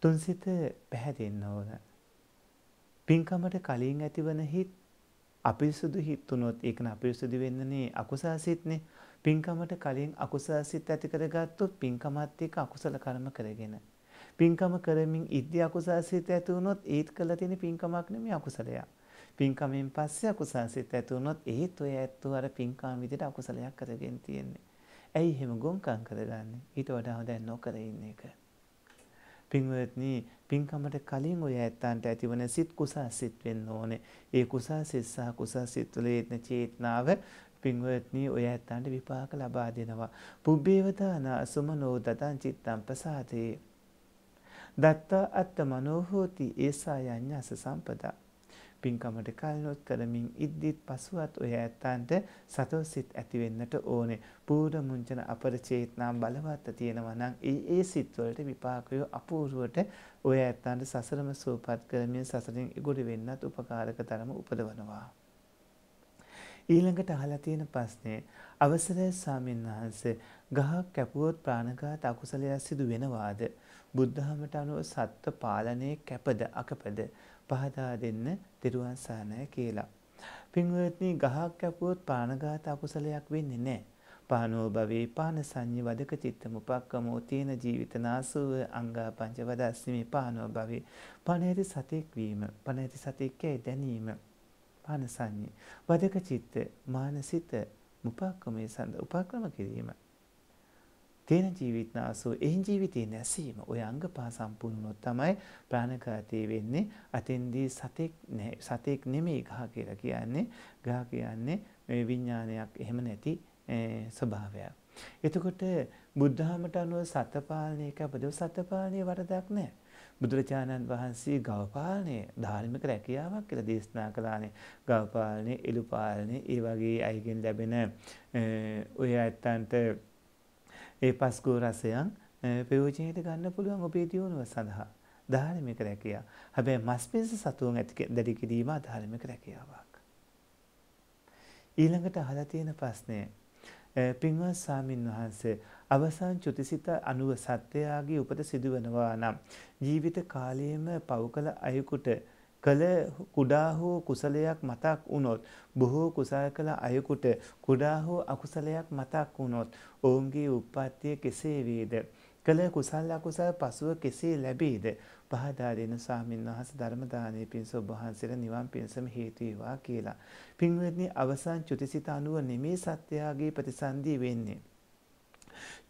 තුන්සිත පැහැදෙන්න ඕන. පින්කමට කලින් ඇතිවන හිත් අපිරිසුදු හිත් වුණොත් ඒක අපිරිසුදු වෙන්නනේ අකුසාසිතනේ පින්කමට කලින් අකුසාසිත ඇති කරගත්තොත් පින්කමත් එක්ක අකුසල කර්ම කරගෙන පින්කම කරමින් ඉද්‍ය අකුසල් සිත ඇති වුණොත් ඒත් කළ තියෙන පින්කමක් නෙමෙයි අකුසලයක්. පින්කමෙන් පස්සේ අකුසල් සිත ඇති වුණොත් ඒත් ඔය ඇත්තෝ අර පින්කම් විදිහට අකුසලයක් කරගෙන තියෙන්නේ. ඇයි එහෙම ගොම්කම් කරගන්නේ? ඊට වඩා හොඳ නොකර ඉන්න එක. පින්වත්නි, පින්කමට කලින් ඔය ඇත්තන්ට ඇතිවන සිත් කුසල් සිත් වෙන්න ඕනේ. ඒ කුසල් සිත් සහ කුසල් සිත් තුළ ඒත්න චේතනාව පින්වත්නී ඔය ඇත්තන්ට විපාක ලබා දෙනවා. පුබ්බේවතාන සුමනෝ දතං චිත්තම් ප්‍රසාදේ. දත්තා අත්ත මනෝහෝති ඒසා යඤ්ඤ අස සම්පදා. පින්කමට කල්නොත් කරමින් ඉද්දිත් පසුවත් ඔය ඇත්තන්ට සතෝසිත ඇතිවෙන්නට ඕනේ. පූර්ණ මුංචන අපරිචේතනා බලවත් තියෙනවා නම් ඒ ඒ සිත්වලට විපාකය අපූර්වට ඔය ඇත්තන්ට සසරම සූපත් කරමින් සසරින් ඉගොඩ වෙන්නත් උපකාරක තරම උපදවනවා. ඊළඟට අහලා තියෙන ප්‍රශ්නේ අවසරය ස්වාමීන් වහන්සේ ගහක් කැපුවොත් ප්‍රාණඝාත අකුසලයක් සිදු වෙනවාද? බුද්ධහමට අනුව සත්ව පාලනයේ කැපද අකපද පහදා දෙන්න දිරුවන් සානය කියලා. පින්වත්නි ගහක් කැපුවොත් පානඝාත අකුසලයක් වෙන්නේ නැහැ. පානෝ භවේ පාන සංඤ්ඤ වදක චිත්ත මුපක්කමෝ තේන ජීවිත නාසුව අංගා පංච වදස්සිමේ පානෝ භවේ පණේති සතෙක් වීම පණේති සතෙක්කේ දැනීම පාන සංඤ්ඤ වදක චිත්ත මානසිත මුපක්කමේ සඳ උපක්‍රම කිරීම තියෙන ජීවිත නාසෝ එහින් ජීවිතේ නැසීම ඔය අංගපා සම්පූර්ණොත් තමයි ප්‍රාණඝාතයේ වෙන්නේ අතෙන්දී සතෙක් සතෙක් නෙමෙයි ගහ කියලා කියන්නේ ගහ කියන්නේ මේ විඥානයක් එහෙම නැති ස්වභාවයක්. එතකොට බුද්ධාමට අනුව සතපාලනයක අපදව සතපාලනයේ වරදක් නැහැ. බුදුරජාණන් වහන්සේ ගවපාලනය ධාර්මික රැකියාවක් කියලා දේශනා කළානේ ගවපාලනය එළුපාලනය ඒ වගේ අයගෙන් ලැබෙන ඔය ඇත්තන්ට ඒ පස්කෝ රසයන් ප්‍රයෝජනයට ගන්න පුළුවන් ඔබේ දියුණුව සඳහා ධාර්මික රැකියා. හැබැයි මස් පිණිස සතුන් ඇති දැඩි කිරීම ධාර්මික රැකියාවක්. ඊළඟට අහලා තියෙන ප්‍රශ්නය පින්වත් සාමින් වහන්සේ අවසන් චුතිසිත අනුව සත්‍යයාගේ උපත සිදුවනවා නම් ජීවිත කාලයේම පව් කළ අයෙකුට කළ කුඩා හෝ කුසලයක් මතක් වුණොත් බොහෝ කුසල් කළ අයෙකුට කුඩා හෝ අකුසලයක් මතක් වුණොත් ඔවුන්ගේ උප්පත්තිය කෙසේ වේද කළ කුසල් අකුසල් පසුව කෙසේ ලැබේද පහදා දෙන ස්වාමීන් වහන්සේ ධර්ම දානයේ පිණිස ඔබ වහන්සේට නිවන් පිණසම හේතු වේවා කියලා. පින්වත්නි අවසන් චුතිසිත අනුව නෙමේ සත්‍යාගේ ප්‍රතිසන්දී වෙන්නේ.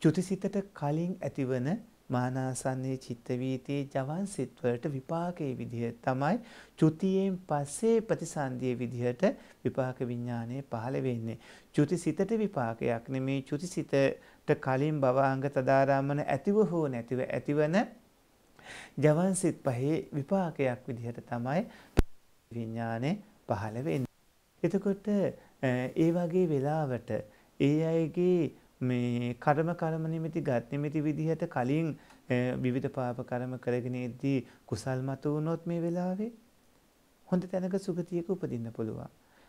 චුතිසිතට කලින් ඇතිවන මානාසන්නේ චිත්තවීතයේ ජවන්සිත්වලට විපාකයේ විදිහ තමයි චුතියෙන් පස්සේ ප්‍රතිසන්දිය විදිහට විපාක විඥානය පහළ වෙන්නේ. චුති සිතට විපාකයක් නෙමේ චුති සිතට කලින් භවාංග තදාරාමන ඇතිව හෝ නැතිව ඇතිවන ජවන්සිත් පහේ විපාකයක් විදිහට තමයි විඥානය පහළ වෙන්නේ. එතකොට ඒ වගේ වෙලාවට ඒ අයගේ මේ කර්ම කර්ම නිමිති ගත් නිමිති විදිහට කලින් විවිධ පාප කර්ම කරගෙන ඉද්දී කුසල් මත වුණොත් මේ වෙලාවේ හොඳ තැනක සුගතියක උපදින්න පුළුවන්.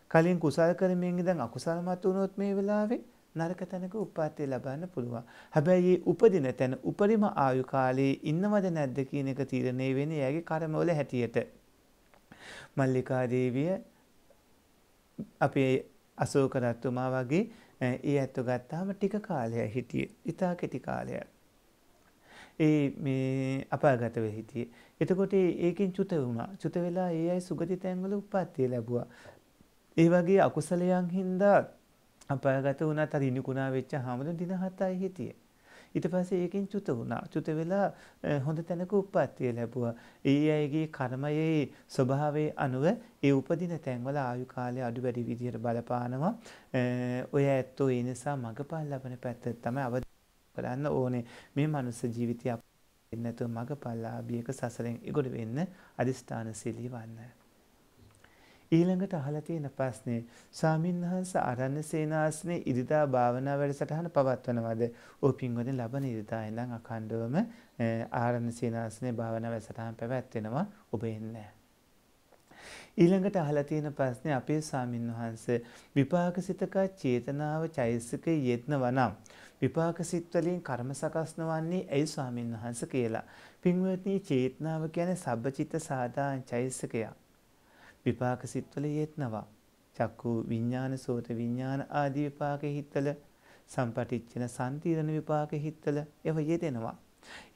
කලින් කුසල් කර්මයෙන් ඉඳන් අකුසල් මත වුණොත් මේ වෙලාවේ නරක තැනක උපාතය ලබන්න පුළුවන්. හැබැයි මේ උපදින තැන උපරිම ආයු කාලයේ ඉන්නවද නැද්ද කියන එක තීරණය වෙන්නේ එයාගේ කර්මවල හැටියට. මල්ලිකා දේවිය අපේ අශෝක රත්තුමා වගේ ඒ ඇත්තු ගත්තාම ටික කාලය හිටිය ඉතා කෙටි කාලයක්. ඒ මේ අපාගතව හිටිය. එතකොට ඒකින් චුත වුණා චුත වෙලා ඒ අයි සුගති තැන්වල උපත්තිය ලැබවා. ඒ වගේ අකුසලයන් හින්දා අපාගත වුණත් අ ඉනිකුණා වෙච්ච හාමුදුරුවෝ දින හතයි හිටියේ. ඊට පස්සේ ඒකෙන් චුත වුණා. චුත වෙලා හොඳ තැනක උප්පත්තිය ලැබුවා. ඒ අයගේ කර්මයේ ස්වභාවයේ අනුව ඒ උපදින තැන්වල ආයු කාලය අඩු වැඩි විදිහට බලපානවා. ඔය ඇත්තෝ ඒ නිසා මගපල් ලබන පැත්ත තමයි අවදි කරන්න ඕනේ. මේ මනුස්ස ජීවිතය නැතුව මගපල්ලාභියක සසරෙන් ඉගොඩ වෙන්න අදිස්ථානශීලී වන්න. ඊළඟට අහලා තියෙන ප්‍රශ්නේ ස්වාමින්වහන්ස අරණ්‍ය සේනාසනේ ඉරිදා භාවනා වැඩසටහන පවත්වනවද? ඔය පින්වදින් ලබන ඉරිදා ඉඳන් අඛණ්ඩවම ආරණ්‍ය සේනාසනේ භාවනා වැඩසටහන පැවැත්වෙනවා. ඔබ එන්නේ ඊළඟට අහලා තියෙන ප්‍රශ්නේ අපේ ස්වාමින්වහන්ස විපාකසිතක චේතනාව චෛසිකයේ යෙත්නවනම් විපාකසිත වලින් කර්ම සකස් නොවන්නේ ඇයි ස්වාමින්වහන්ස කියලා. පින්වත්නි චේතනාව කියන්නේ සබ්බචිත්ත සාදාන චෛසිකයක්. විපාක සිත්වල යෙත්නවා. චක්කු විඤ්ඥාන සෝත විඤ්ඥාන ආදී විපාක හිත්තල සම්පටිච්චන සන්තීරණ විපාක හිත්තල එව යෙදෙනවා.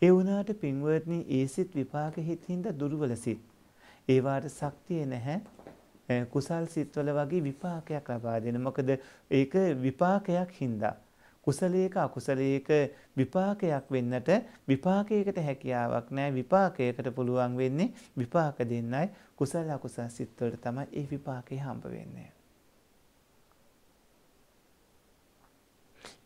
ඒ වුණාට පින්වර්ත්නී ඒසිත් විපාක හිත්හින්ද දුර්වල සිත්. ඒවාට සක්තිය නැහැ කුසල් සිත්වල වගේ විපාකයක් ලබා දෙන මොකද ඒක විපාකයක් හින්දා. කුසලයක අකුසලයක විපාකයක් වෙන්නට විපාකයකට හැකියාවක් නෑ විපාකයකට පුළුවන් වෙන්නේ විපාක දෙන්නයි කුසල අකුසල් සිත්වලට තමයි ඒ විපාකේ හම්බ වෙන්නේ.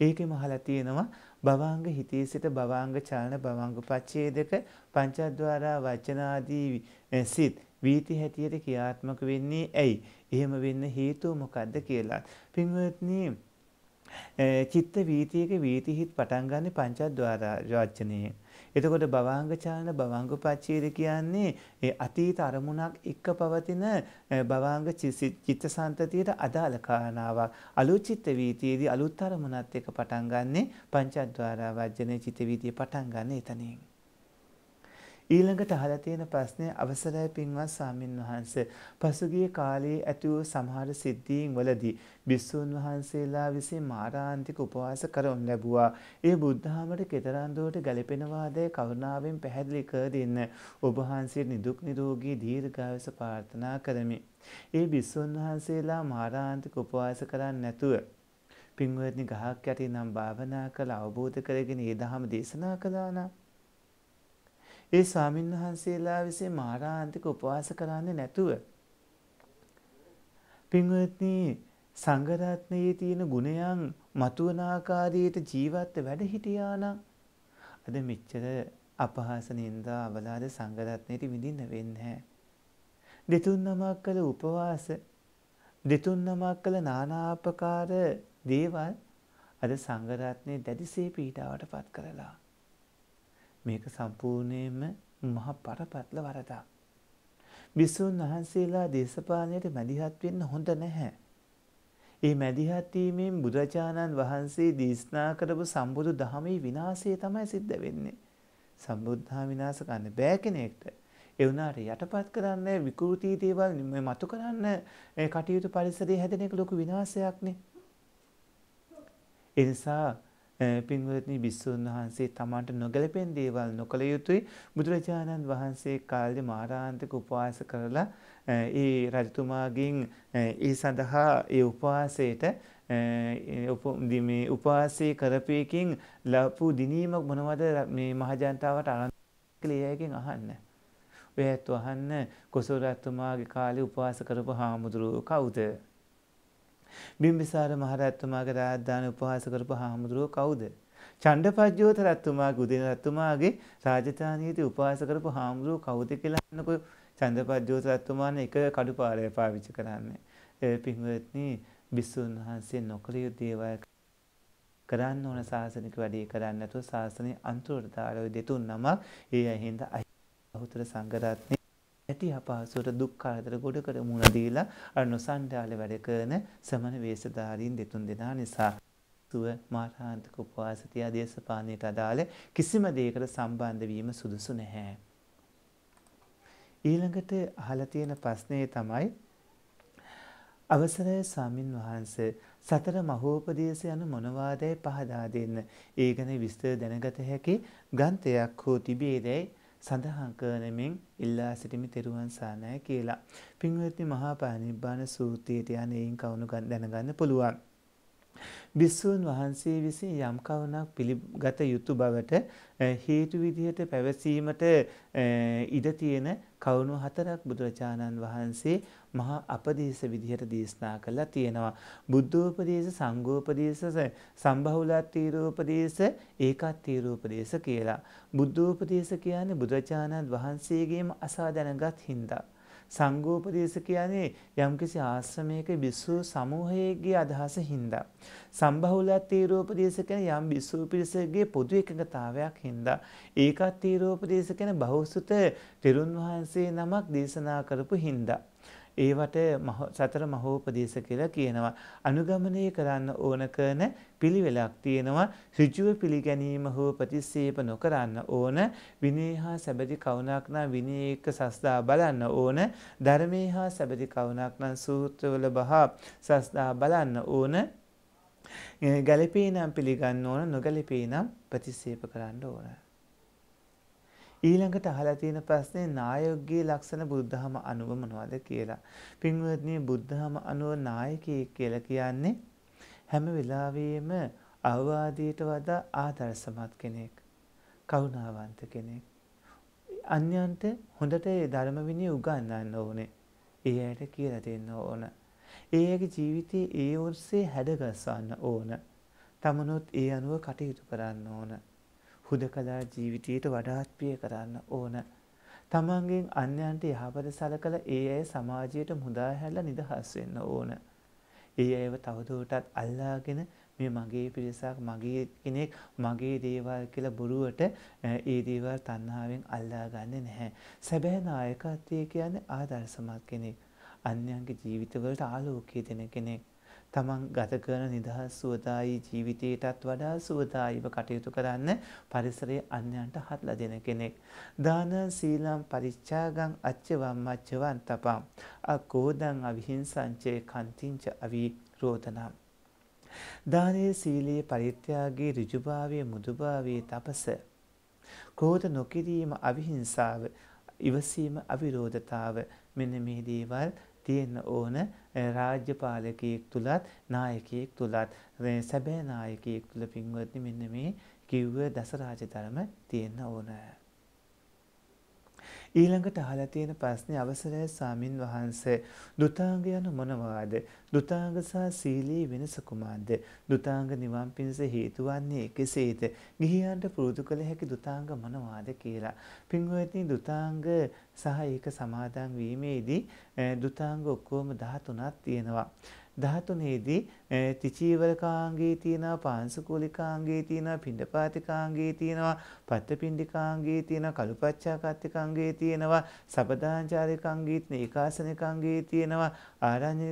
ඒකෙම අහලා තියෙනවා භවාංග හිතේ සිට භවාංග චලන භවාංග පච්ඡේදක පංචද්වාරා වචනාදී සිත් වීති හැටියට ක්‍රියාත්මක වෙන්නේ ඇයි? එහෙම වෙන්න හේතුව මොකද්ද කියලා. පින්වත්නි චිත්ත වීතියක වීතිහිත් පටන් ගන්න පංචද්වාර රාජ්‍යණයෙන්. එතකොට භවංග චාන භවංග පච්චේද කියන්නේ ඒ අතීත අරමුණක් එක්ක පවතින භවංග චිත්තසංතතියට අදාළ කාරණාවක්. අලුත් චිත්ත වීතියේදී අලුත් අරමුණත් එක්ක පටන් ගන්නේ පංචද්වාර රාජ්‍යණයේ චිත්ත වීතිය පටන් ගන්න එතනින්. ඊළඟට අහලා තියෙන ප්‍රශ්නය අවසරයි පින්වත් සාමින් වහන්සේ. පසුගිය කාලයේ ඇති වූ සමහර සිද්ධීන් වලදී බිස්සුන් වහන්සේලා විසින් මාරාන්තික උපවාස කරනු ලැබුවා. ඒ බුද්ධාමර කෙතරම්දුවට ගැලපෙනවාදය කරුණාවෙන් පැහැදිලි කර දෙන්න. ඔබ වහන්සේ නිදුක් නිරෝගී දීර්ඝායස ප්‍රාර්ථනා කරමි. ඒ බිස්සුන් වහන්සේලා මාරාන්තික උපවාස කරන්නේ නැතුව පින්වත්නි ගහක් යටි නම් භාවනා කළ අවබෝධ කරගෙන ඒ දහම දේශනා කළා නම් ඒ ස්වාමීන් වහන්සේලා විසින් මාරාන්තික උපවාස කරන්නේ නැතුව පින්වත්නි සංඝරත්නයේ තියෙන ගුණයන් මතුවන ආකාරයට ජීවත් වැඩ හිටියා නම් අද මෙච්චර අපහාස නින්දා අවලාද සංඝරත්නයට විඳින්න වෙන්නේ නැහැ. දෙතුන් නමක් කළ උපවාස දෙතුන් නමක් කළ නානාපකාර දේවල් අද සංඝරත්නයේ දැඩිසේ පීඩාවට පත් කරලා මේක සම්පූර්ණයෙන්ම මහ පරපත්ල වරදා. බිස්සූන් වහන්සේලා දේශපාලනයට මැදිහත් වෙන්න හොඳ නැහැ. ඒ මැදිහත්වීමෙන් බුදුරජාණන් වහන්සේ දේශනා කරපු සම්බුදු දහමේ විනාශය තමයි සිද්ධ වෙන්නේ. සම්බුද්ධා විනාශ කරන්න බෑ කෙනෙක්ට. ඒ වුණාට යටපත් කරන්න විකෘති දේවල් මතු කරන්න කටයුතු පරිසරය හැදෙන එක ලොකු විනාශයක්නේ. ඒ නිසා පින්වත්නි භික්ෂුන් වහන්සේ තමන්ට නොගැලපෙන දේවල් නොකළ යුතුයි බුදුරජාණන් වහන්සේ කාලේ මාරාන්තික උපවාස කරලා ඒ රජතුමාගෙන් ඒ සඳහා ඒ උපවාසයට මේ උපවාසය කරපයකින් ලපු දිනීමක් මොනවද මේ මහජනතාවට අරන්කලයකින් අහන්න. ඔය ඇත්තු අහන්න කොසුරත්තුමාගේ කාලේ උපවාස කරපු හාමුදුරුව කවුද. බිම්බිසාර මහරැත්තුමාගේ රාජධානය උපහාස කරපු හාමුදුරුවෝ කවුද? චණ්ඩපජ්ජෝත රැත්තුමාගේ උදින රැත්තුමාගේ රාජධානියේදී උපහාස කරපු හාමුදුරුවෝ කවුද කියලා අහන්නකො චණ්ඩපජ්ජෝත රැත්තුමාන එක කඩුපාරය පාවිච්චි කරන්නේ. ඒ පින්වත්නි බිසුන් වහන්සේ නොකළ යුතු දේවල් කරන්න ඕන සාසනික වැඩේ කරන්න නැතුව සාසනයේ අන්තර්දාරය දෙතුන් නමක් ඒ අහිඳ අහුතර සංඝරත්නය ඇති අපහසුවට දුක් කරදර ගොඩකට මුහුණ දීලා අර නොසන්ඩාල වැඩ කරන සමන වේශධාරීන් දෙතුන් දෙනා නිසා සුව මාරාන්තික උපවාසිතයා දේශපාලනයට අදාළ කිසිම දෙයකට සම්බන්ධ වීම සුදුසු නැහැ. ඊළඟට අහලා තියෙන ප්‍රශ්නේ තමයි අවසරයි ස්වාමින් වහන්සේ සතර මහෝපදේශ යන මොනවාදයි පහදා දෙන්න. ඒ ගැන විස්තර දැනගත හැකි ග්‍රන්ථයක් හෝ තිබේදයි සඳහන් කරනමින් ඉල්ලා සිටිමි තෙරුවන් සානය කියලා. පින්වත්ති මහා පානිබ්බාන සූතියට යන එයින් කවුණු දැනගන්න පුළුවන්. භිස්සූන් වහන්සේ විසින් යම් කවුණක් පිළිගත යුතු බවට හේතු විදිහට පැවසීමට ඉඩ තියෙන කවුණු හතරක් බුදුරජාණන් වහන්සේ මහා අපදේශ විදිහට දේශනා කළා තියෙනවා. බුද්ධෝපදේශ, සංඝෝපදේශ, සම්භවලාතීරෝපදේශ, ඒකාත්ීරෝපදේශ කියලා. බුද්ධෝපදේශ කියන්නේ බුදුරජාණන් වහන්සේගේම අසා දැනගත් හින්දා සංඝෝපදේශ කියන්නේ යම්කිසි ආශ්‍රමයක බිසු සමූහයේගේ අදහස හින්දා. සම්බහුලත්තීරෝපදේශ කියන්නේ යම් බිසු පිරිසගේ පොදු එකඟතාවයක් හින්දා. ඒකත්තීරෝපදේශ කියන්නේ බහුසුත තෙරුන් වහන්සේ නමක් දේශනා කරපු හින්දා. ඒවට සතර මහෝපදේශ කියලා කියනවා. අනුගමනය කරන්න ඕන කරන පිළිවෙලක් තියෙනවා. ඍජුව පිළිගැනීම හෝ ප්‍රතිසේප නොකරන්න ඕන. විනය හා සබැදි කවුණක් නම් විනය එක්ක සස්දා බලන්න ඕන. ධර්මයේ හා සබැදි කවුණක් නම් සූත්‍රවල බහා සස්දා බලන්න ඕන. ගැලපේ නම් පිළිගන්න ඕන, නොගැලපේ නම් ප්‍රතිසේප කරන්න ඕන. ඊළඟට අහලා තියෙන ප්‍රශ්නේ නායකගේ ලක්ෂණ බුද්ධහම අනුව මොනවද කියලා. පින්වත්නි බුද්ධහම අනුව නායකයෙක් කියලා කියන්නේ හැම වෙලාවෙම අවවාදයට වඩා ආදර්ශමත් කෙනෙක්. කරුණාවන්ත කෙනෙක්. අන්‍යයන්ට හොඳට ඒ ධර්ම විනය උගන්වන්න ඕනේ. ඒ ඇයට කියලා දෙන්න ඕන. ඒ ඇගේ ජීවිතයේ ඒ ඔස්සේ හැඩගස්වන්න ඕන. තමනුත් ඒ අනුව කටයුතු කරන්න ඕන. හුදකලා ජීවිතයට වඩාත් ප්‍රිය කරන්න ඕන. තමන්ගෙන් අන්‍යන්ට යහපත සලකලා ඒ අය සමාජයට මුදා හැල්ලා නිදහස් වෙන්න ඕන. ඒ අයව තවදුරටත් අල්ලාගෙන මේ මගේ පිරිසක් මගේ කෙනෙක් මගේ දේවල් කියලා බොරුවට ඒ දේවල් තණ්හාවෙන් අල්ලා ගන්නේ නැහැ. සැබෑ නායකත්වය කියන්නේ ආදර්ශමත් කෙනෙක්. අන්‍යයන්ගේ ජීවිතවලට ආලෝකය දෙන කෙනෙක්. තමන් ගත කරන නිදහස් සුවදායි ජීවිතයටත් වඩා සුවදායිව කටයුතු කරන්න පරිසරය අන්‍යන්ට හත්ලා දෙන කෙනෙක්. දාන සීලම් පරිච්ඡාගං අච්චවම් මච්චවන් තපම්. අකෝදං අවිහිංසංචේ කන්තිංච අවී රෝධනම්. දානයේ සීලයේ පරිත්‍යාගයේ ඍජුභාවයේ මුදුභාවයේ තපස. ක්‍රෝධ නොකිරීම අවිහිංසාව ඉවසීම අවිරෝධතාව මෙන්න මේ දේවල් තියෙන්න ඕන රාජ්‍ය පාලකයෙක් තුලත් නායකයෙක් තුලත් සැබෑ නායකයෙක් තුල පින්වත්නි මෙන්න මේ කිව්ව දසරාජ ධර්ම තියෙන්න ඕන. ඊළඟට අහලා තියෙන ප්‍රශ්නේ අවසරයි සාමින් වහන්සේ. දුතාංග යන මොනවාද? දුතාංග සහ සීලී වෙනස කුමක්ද? දුතාංග නිවන් පිණිස හේතු වන්නේ කෙසේද? ගිහියන්ට පුරුදු කළ හැකි දුතාංග මොනවාද කියලා. පින්වත්නි දුතාංග සහ ඒක සමාදන් වීමේදී දුතාංග ඔක්කොම 13ක් තියෙනවා. දහතුනේදී තිචීවරකාංගයේ තියෙනවා පාංශකූලිකාංගයේ තියෙනවා පිණ්ඩපාතිකාංගයේ තියෙනවා පත්තපිණ්ඩිකාංගයේ තියෙනවා කළුපච්චාකත්තිකාංගයේ තියෙනවා සබදාංචාරිකාංගයේ තියෙන ඒකාසනිකාංගයේ තියෙනවා ආරඤ්‍ය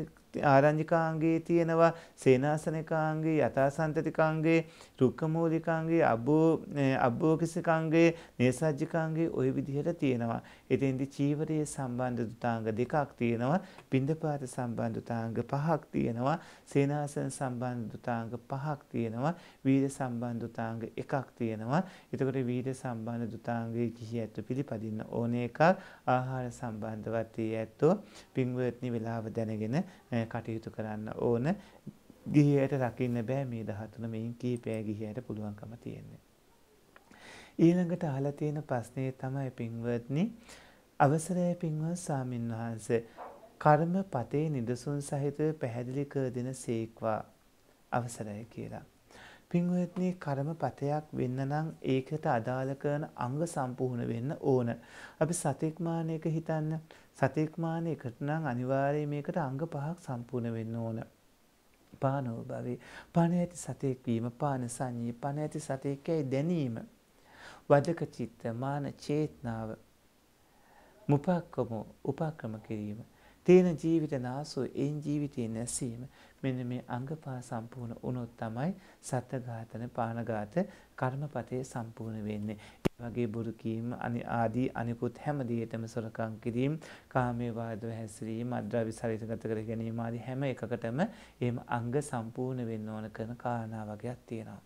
ආරංජිකාංගයේ තියෙනවා සේනාසනිකාංගයේ යථාසන්තතිකාංගයේ රුක්කමූලිකාංගේ අබෝ අබෝකසිකාංගේ නේසජ්ජිකාංගේ ওই විදිහට තියෙනවා. එතෙන්දි චීවරයේ සම්බන්ධ දුතාංග දෙකක් තියෙනවා. පින්දපාත සම්බන්ධ දුතාංග පහක් තියෙනවා. සේනාසන සම්බන්ධ දුතාංග පහක් තියෙනවා. වීර සම්බන්ධ දුතාංග එකක් තියෙනවා. එතකොට වීර සම්බන්ධ දුතාංගයේ කිහි ඇත්ත පිළිපදින්න ඕන එකක් ආහාර සම්බන්ධවත් ඇත්තෝ පින්වත්නි වෙලාව දැනගෙන කටයුතු කරන්න ඕන ගිහියට රකින්න බෑ මේ 13 මෙයින් කීපය ගිහියට පුළුවන්කම තියෙන්නේ. ඊළඟට අහලා තියෙන ප්‍රශ්නේ තමයි පින්වත්නි අවසරය පින්වත් සාමින්වහන්ස කර්ම පතේ නිදසුන් සහිත පැහැදිලි කර දෙන සේක්වා අවසරය කියලා. පින්වත්නි කර්ම පතයක් වෙන්න නම් ඒකට අදාළ කරන අංග සම්පූර්ණ වෙන්න ඕන. අපි සතෙක්මානයක හිතන්න සතෙක්මාන එකට නම් අනිවාර්යයෙන් මේකට අංග පහක් සම්පූර්ණ වෙන්න ඕන. පානෝ භවේ පණ ඇති සතෙක් වීම පාන සංඤී පණ ඇති සතෙක්කයි දැනීම වදක චිත්ත මාන චේතනාව මුපක්කම උපක්‍රම කිරීම තියෙන ජීවිත නාසෝ එයින් ජීවිතයේ නැසීම මෙන්න මේ අංගපා සම්පූර්ණ වුණොත් තමයි සත්ත්වඝාතන පානඝාත කර්මපතේ සම්පූර්ණ වෙන්නේ. ඒ වගේ බොරු කීම ආදී අනිකුත් හැම දෙයකටම සොරකම් කිරීම, කාමයේ වාදව හැසිරීම, අද්‍රව්‍ය ශරීරගත කර ගැනීම ආදී හැම එකකටම එහෙම අංග සම්පූර්ණ වෙන්න ඕන කරන කාරණා වගේක් තියෙනවා.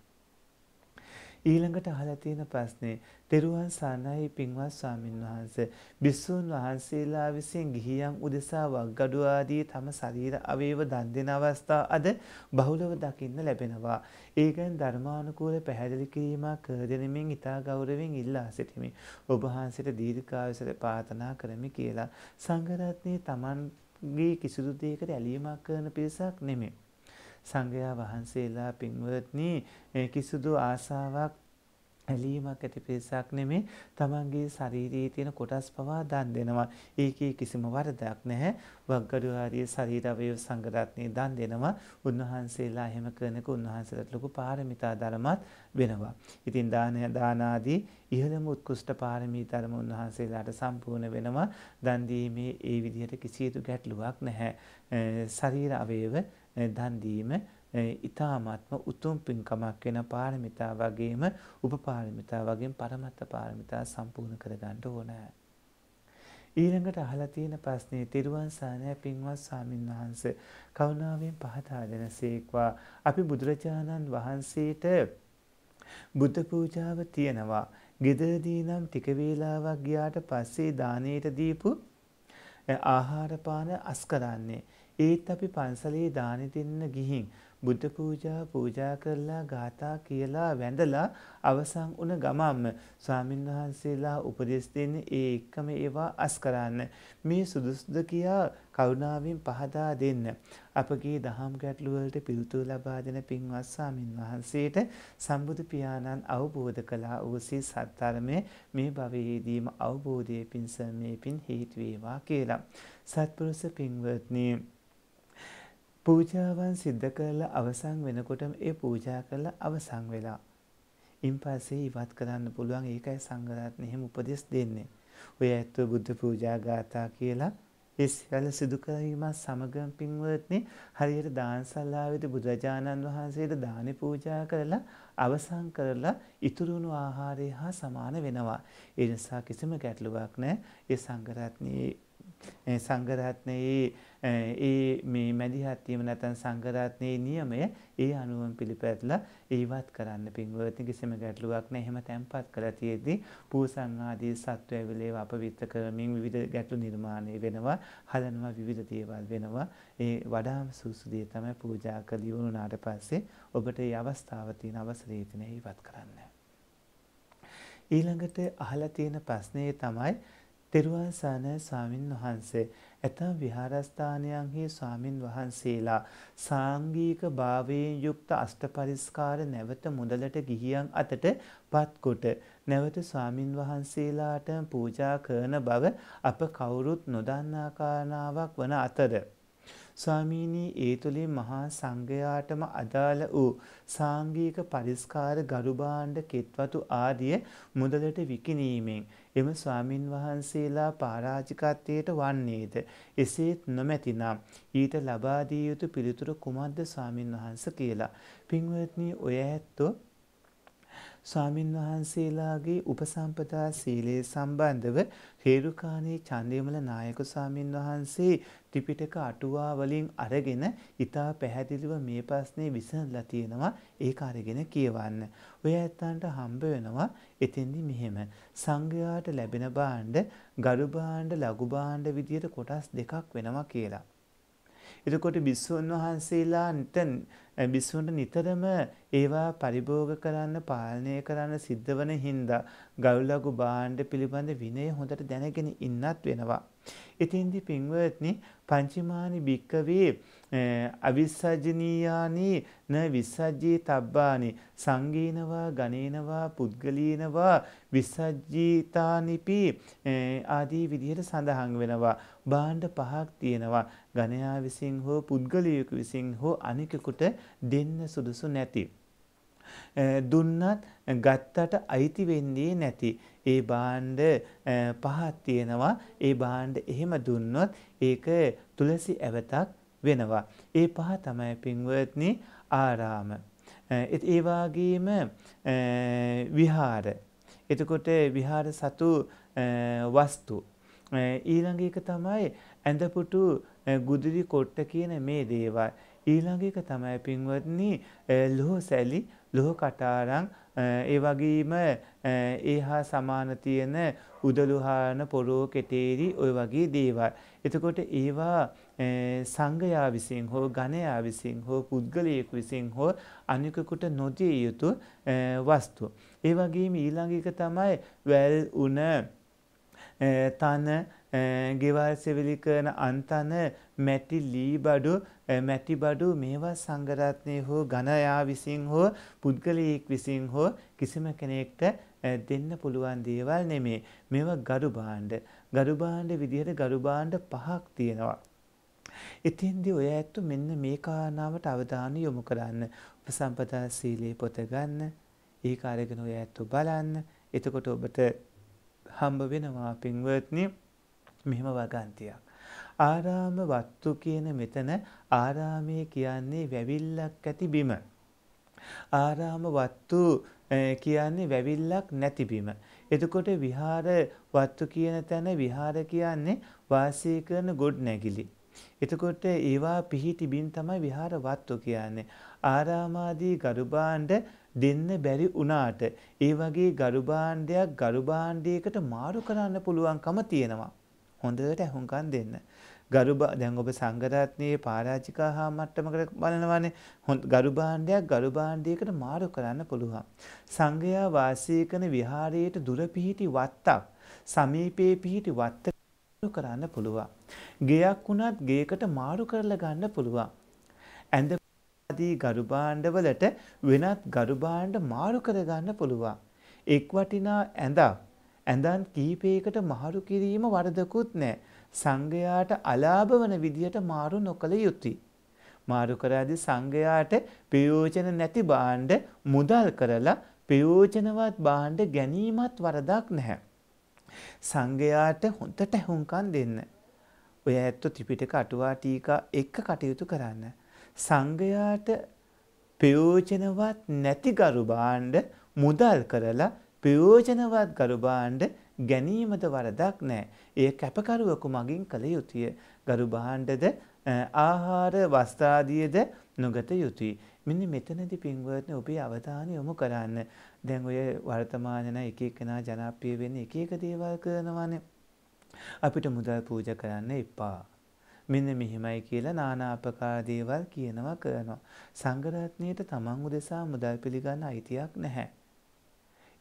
ඊළඟට අහලා තියෙන ප්‍රශ්නේ තෙරුවන් සරණයි පින්වත් ස්වාමින් වහන්සේ බිස්සුන් වහන්සේලා විසින් ගිහියන් උදෙසා වක්ගඩු ආදී තම ශරීර අවයව දන් දෙන අවස්ථා අද බහුලව දකින්න ලැබෙනවා. ඒ ගැන ධර්මානුකූල පැහැදිලි කිරීමක් කර දෙනෙමින් ඊතා ගෞරවයෙන් ඉල්ලා සිටිමි. ඔබ වහන්සේට දීර්ඝායුෂ ප්‍රාර්ථනා කරමි කියලා. සංඝරත්නයේ Tamanගේ කිසිදු දෙයකට ඇලීමක් කරන පිරිසක් නෙමෙයි. සංඝයා වහන්සේලා පින්වත්නි කිසිදු ආසාවක් ඇලීමක් ඇති පිරිසක් නෙමේ තමන්ගේ ශරීරයේ තියෙන කොටස් පවා දන් දෙනවා. ඒකේ කිසිම වරදක් නැහැ. වග්ගඩු ආර්ය ශරීර අවයව සංගරත්නේ දන් දෙනවා. උන්වහන්සේලා එහෙම කරනක උන්වහන්සේලාට ලොකු පාරමිතා ධර්මات වෙනවා. ඉතින් දානය දාන ආදී ඉහළම උත්කෘෂ්ඨ පාරමී ධර්ම උන්වහන්සේලාට සම්පූර්ණ වෙනවා. දන් දීමේ ඒ විදිහට කිසියුතු ගැටලුවක් නැහැ. ශරීර අවයව දන් දීම ඊ타මාත්ම උතුම් පින්කමක් වෙන පාරමිතා වගේම උපපාරමිතා වගේම පරමත්ත පාරමිතා සම්පූර්ණ කරගන්න ඕන. ඊළඟට අහලා තියෙන ප්‍රශ්නේ තිරුවන් සානය පින්වත් ස්වාමින් වහන්සේ කරුණාවෙන් පහදා දෙනසේක්වා අපි බුදුරජාණන් වහන්සේට බුද්ධ පූජාව තියනවා. ගෙදරදී නම් ටික වේලාවක් ගියාට පස්සේ දාණයට දීපු ආහාරපාන අස් කරන්නේ. ඒත් අපි පන්සලේ දානෙ දෙන්න ගිහින් බුද්ධ පූජා පූජා කරලා ගාථා කියලා වැඳලා අවසන් වුණ ගමම්ම ස්වාමින් වහන්සේලා උපදෙස් දෙන්නේ ඒ එක්කම ඒවා අස් කරන්න. මේ සුදුසුද කියා කරුණාවෙන් පහදා දෙන්න. අපගේ දහම් ගැටළු වලට පිළිතුරු ලබා දෙන පින්වත් ස්වාමින් වහන්සේට සම්බුදු පියාණන් අවබෝධ කළා වූ සී සත්‍තරමේ මේ භවයේදීම අවබෝධයේ පිණිස මේ පින් හේතු වේවා කියලා. සත්පුරුෂ පින්වත්නි පූජාවන් සිද්ධ කරලා අවසන් වෙනකොටම ඒ පූජා කරලා අවසන් වෙලා. ඉන් පස්සේ ඉවත් කරන්න පුළුවන් ඒකයි සංඝරත්නය එහෙම උපදෙස් දෙන්නේ. ඔය ඇත්තෝ බුද්ධ පූජා ගාථා කියලා ඒ සියල්ල සිදු කිරීමත් සමග පින්වත්නි හරියට දානශාලාවේදී බුදුරජාණන් වහන්සේට දානි පූජා කරලා අවසන් කරලා ඉතුරු වුණු ආහාරය හා සමාන වෙනවා. ඒ නිසා කිසිම ගැටලුවක් නැහැ. ඒ සංඝරත්නයේ සංඝරත්නයේ ඒ මේ මැදිහත්වීම නැතන් සංගරත්නයේ නියමය ඒ අනුවන් පිළිපැත්ලා ඒවත් කරන්න පින්වතින් කිසිම ගැටලුවක් නැහෙම තැන්පත් කර තියෙද්දී පූසන්නාදී සත්ව ඇවිලේ අපවිත්ත කරමින් විවිධ ගැටලු නිර්මාණය වෙනවා හදනවා විවිධ දේවල් වෙනවා ඒ වඩාම සුසුදේ තමයි පූජා කළ දියුණුනාට පස්සේ ඔබට ඒ අවස්ථාව තියෙන අවසරය තියෙන ඒවත් කරන්න. ඊළඟට අහලා තියෙන ප්‍රශ්නේ තමයි තෙරුවන් සරණ ස්වාමින් වහන්සේ ඇතම් විහාරස්ථානයන්හි ස්වාමින් වහන්සේලා සාංගීක භාවයෙන් යුක්ත අෂ්ටපරිස්කාර නැවත මුදලට ගිහියන් අතට පත්කොට නැවත ස්වාමින් වහන්සේලාට පූජා කරන බව අප කවුරුත් නොදන්නා කාරණාවක් වන අතර ස්වාමීනී ඒ තුළින් මහා සංඝයාටම අදාළ වූ සාංගික පරිස්කාර ගරුභාණ්ඩ කෙත්වතු ආදිය මුදලට විකිණීමෙන් එම ස්වාමින් වහන්සේලා පාරාජිකත්වයට වන්නේද. එසේත් නොමැතිනම් ඊට ලබාදී යුතු පිළිතුර කුමක්ද ස්වාමින් වහන්ස කියලා. පින්වත්නී ඔය ඇත්තෝ ස්වාමින් වහන්සේලාගේ උපසම්පදා සීලයේ සම්බන්ධව හේරුකාණී චන්දේමල නායක ස්වාමින් වහන්සේ ත්‍රිපිටක අටුවා වලින් අරගෙන ඊටා පැහැදිලිව මේ ප්‍රශ්නේ විසඳලා තියෙනවා ඒක අරගෙන කියවන්න. ඔය ඇත්තන්ට හම්බ වෙනවා එතෙන්දි මෙහෙම සංඝයාට ලැබෙන භාණ්ඩ ගරු භාණ්ඩ ලඝු භාණ්ඩ විදියට කොටස් දෙකක් වෙනවා කියලා. එතකොට බිස්සුන් වහන්සේලාට බිස්සුන්ට නිතරම ඒවා පරිභෝග කරන්න පාලනය කරන්න සිද්ධ වන හින්දා ගවුලගු බාණ්ඩ පිළිබඳ විනය හොඳට දැනගෙන ඉන්නත් වෙනවා. ඉතින්දි පින්වත්නි පංචමානි භික්කවේ අවිස්සජනීයානි න විස්සජ්ජී තබ්බානි සංගීනවා ගනේනවා පුද්ගලීනවා විස්සජ්ජීතානිපි ආදී විදිහට සඳහන් වෙනවා භාණ්ඩ පහක් තියෙනවා ගණයා විසින් හෝ පුද්ගලයෙකු විසින් හෝ අනිකෙකුට දෙන්න සුදුසු නැති. දුන්නත් ගත්තට අයිති වෙන්නේ නැති. ඒ භාණ්ඩ පහක් තියෙනවා. ඒ භාණ්ඩ එහෙම දුන්නොත් ඒක තුලසි ඇවතක් වෙනවා. ඒ පහ තමයි පින්වත්නි ආරාම. ඒ වාගේම විහාර. එතකොට විහාර සතු වස්තු ඊළඟ එක තමයි ඇඳපුටු ගුදුලි කොට්ට කියන මේ දේවල්. ඊළඟ එක තමයි පින්වත්නි ලොහ සැලි ලොහ කටාරං ඒ වගේම ඒ හා සමාන තියෙන උදළුහාන පොරෝ කෙටේරි ඔය වගේ දේවල්. එතකොට ඒවා සංඝයා විසින් හෝ ගණයා විසින් හෝ පුද්ගලයෙක් විසින් හෝ අනිකකුට නොදිය යුතු වස්තු. ඒ වගේම ඊළඟ එක තමයි වැල් උන Eh, තන eh, ගෙවල් සෙවිලි කරන අන්තන මැටි ලීබඩු eh, මැටිබඩු මේවා සංගරත්නය හෝ ගණයා විසින් හෝ පුද්ගලයෙක් විසින් හෝ කිසිම කෙනෙක්ට දෙන්න පුළුවන් දේවල් නෙමේ. මේවා ගඩු භාණ්ඩ. ගඩු භාණ්ඩ විදිහට ගඩු භාණ්ඩ පහක් තියෙනවා. ඉතින්දී ඔය ඇත්තු මෙන්න මේ කාරණාවට අවධානය යොමු කරන්න. උපසම්පදා සීලේ පොත ගන්න. ඒක අරගෙන ඔය ඇත්තු බලන්න. එතකොට ඔබට හම්බ වෙනවා පින්වත්නි මෙහෙම වගන්තියක්. ආරාම වත්තු කියන මෙතන ආරාමය කියන්නේ වැවිල්ලක් ඇති බිම. ආරාම වත්තු කියන්නේ වැවිල්ලක් නැතිබිම. එතකොට විහාර වත්තු කියන තැන විහාර කියන්නේ වාසය කරන ගොඩ නැගිලි. එතකොට ඒවා පිහිටි බින් තමයි විහාර වත්තු කියන්නේ. ආරාමාදී ගරුබාණ්ඩ දෙන්න බැරි වුණාට ඒ වගේ ගරු භාණ්ඩයක් ගරු භාණ්ඩයකට මාරු කරන්න පුළුවන්කම තියෙනවා. හොඳට ඇහුම්කන් දෙන්න. ගරු දැන් ඔබ සංගරත්නයේ පරාජිකා හා මට්ටමකට බලනවානේ ගරු භාණ්ඩයක් ගරු භාණ්ඩයකට මාරු කරන්න පුළුවන්. සංඝයා වාසය කරන විහාරයට දුර පිහිටි වත්තක් සමීපයේ පිහිටි වත්ත කරන්න පුළුවන්. ගෙයක් වුණත් ගේකට මාරු කරලා ගන්න පුළුවන්. ඇඳ ආදී ගරු භාණ්ඩවලට වෙනත් ගරු භාණ්ඩ මාරු කරගන්න පුළුවන්. එක් වටිනා ඇඳක් ඇඳන් කීපයකට මාරු කිරීම වරදකුත් නෑ. සංඝයාට අලාභ වන විදියට මාරු නොකළ යුතුයි. මාරු කරාදී සංඝයාට ප්‍රයෝජන නැති භාණ්ඩ මුදල් කරලා ප්‍රයෝජනවත් භාණ්ඩ ගැනීමත් වරදක් නැහැ. සංඝයාට හොඳට ඇහුම්කන් දෙන්න. ඔය ඇත්ත ත්‍රිපිටක අටුවා ටීකා එක්ක කටයුතු කරන්න. සංඝයාට ප්‍රයෝජනවත් නැති ගරු භාණ්ඩ මුදල් කරලා ප්‍රයෝජනවත් ගරු භාණ්ඩ ගැනීමද වරදක් නැහැ. එය කැපකරුවෙකු මගින් කළ යුතුය. ගරු භාණ්ඩද ආහාර වස්ත්‍රාදියද නොගත යුතුය. මෙන්න මෙතනදී පින්වත්නි ඔබේ අවධානය යොමු කරන්න. දැන් ඔය වර්තමානන එක එකනා ජනප්‍රිය වෙන්නේ එක එක දේවල් කරනවානේ. අපිට මුදල් පූජා කරන්න එපා. මෙන්න මෙහෙමයි කියලා නානාපකාදේවල් කියනවා කරනවා. සංගරත්නයට තමන් උදෙසා මුදල් පිළිගන්න අයිතියක් නැහැ.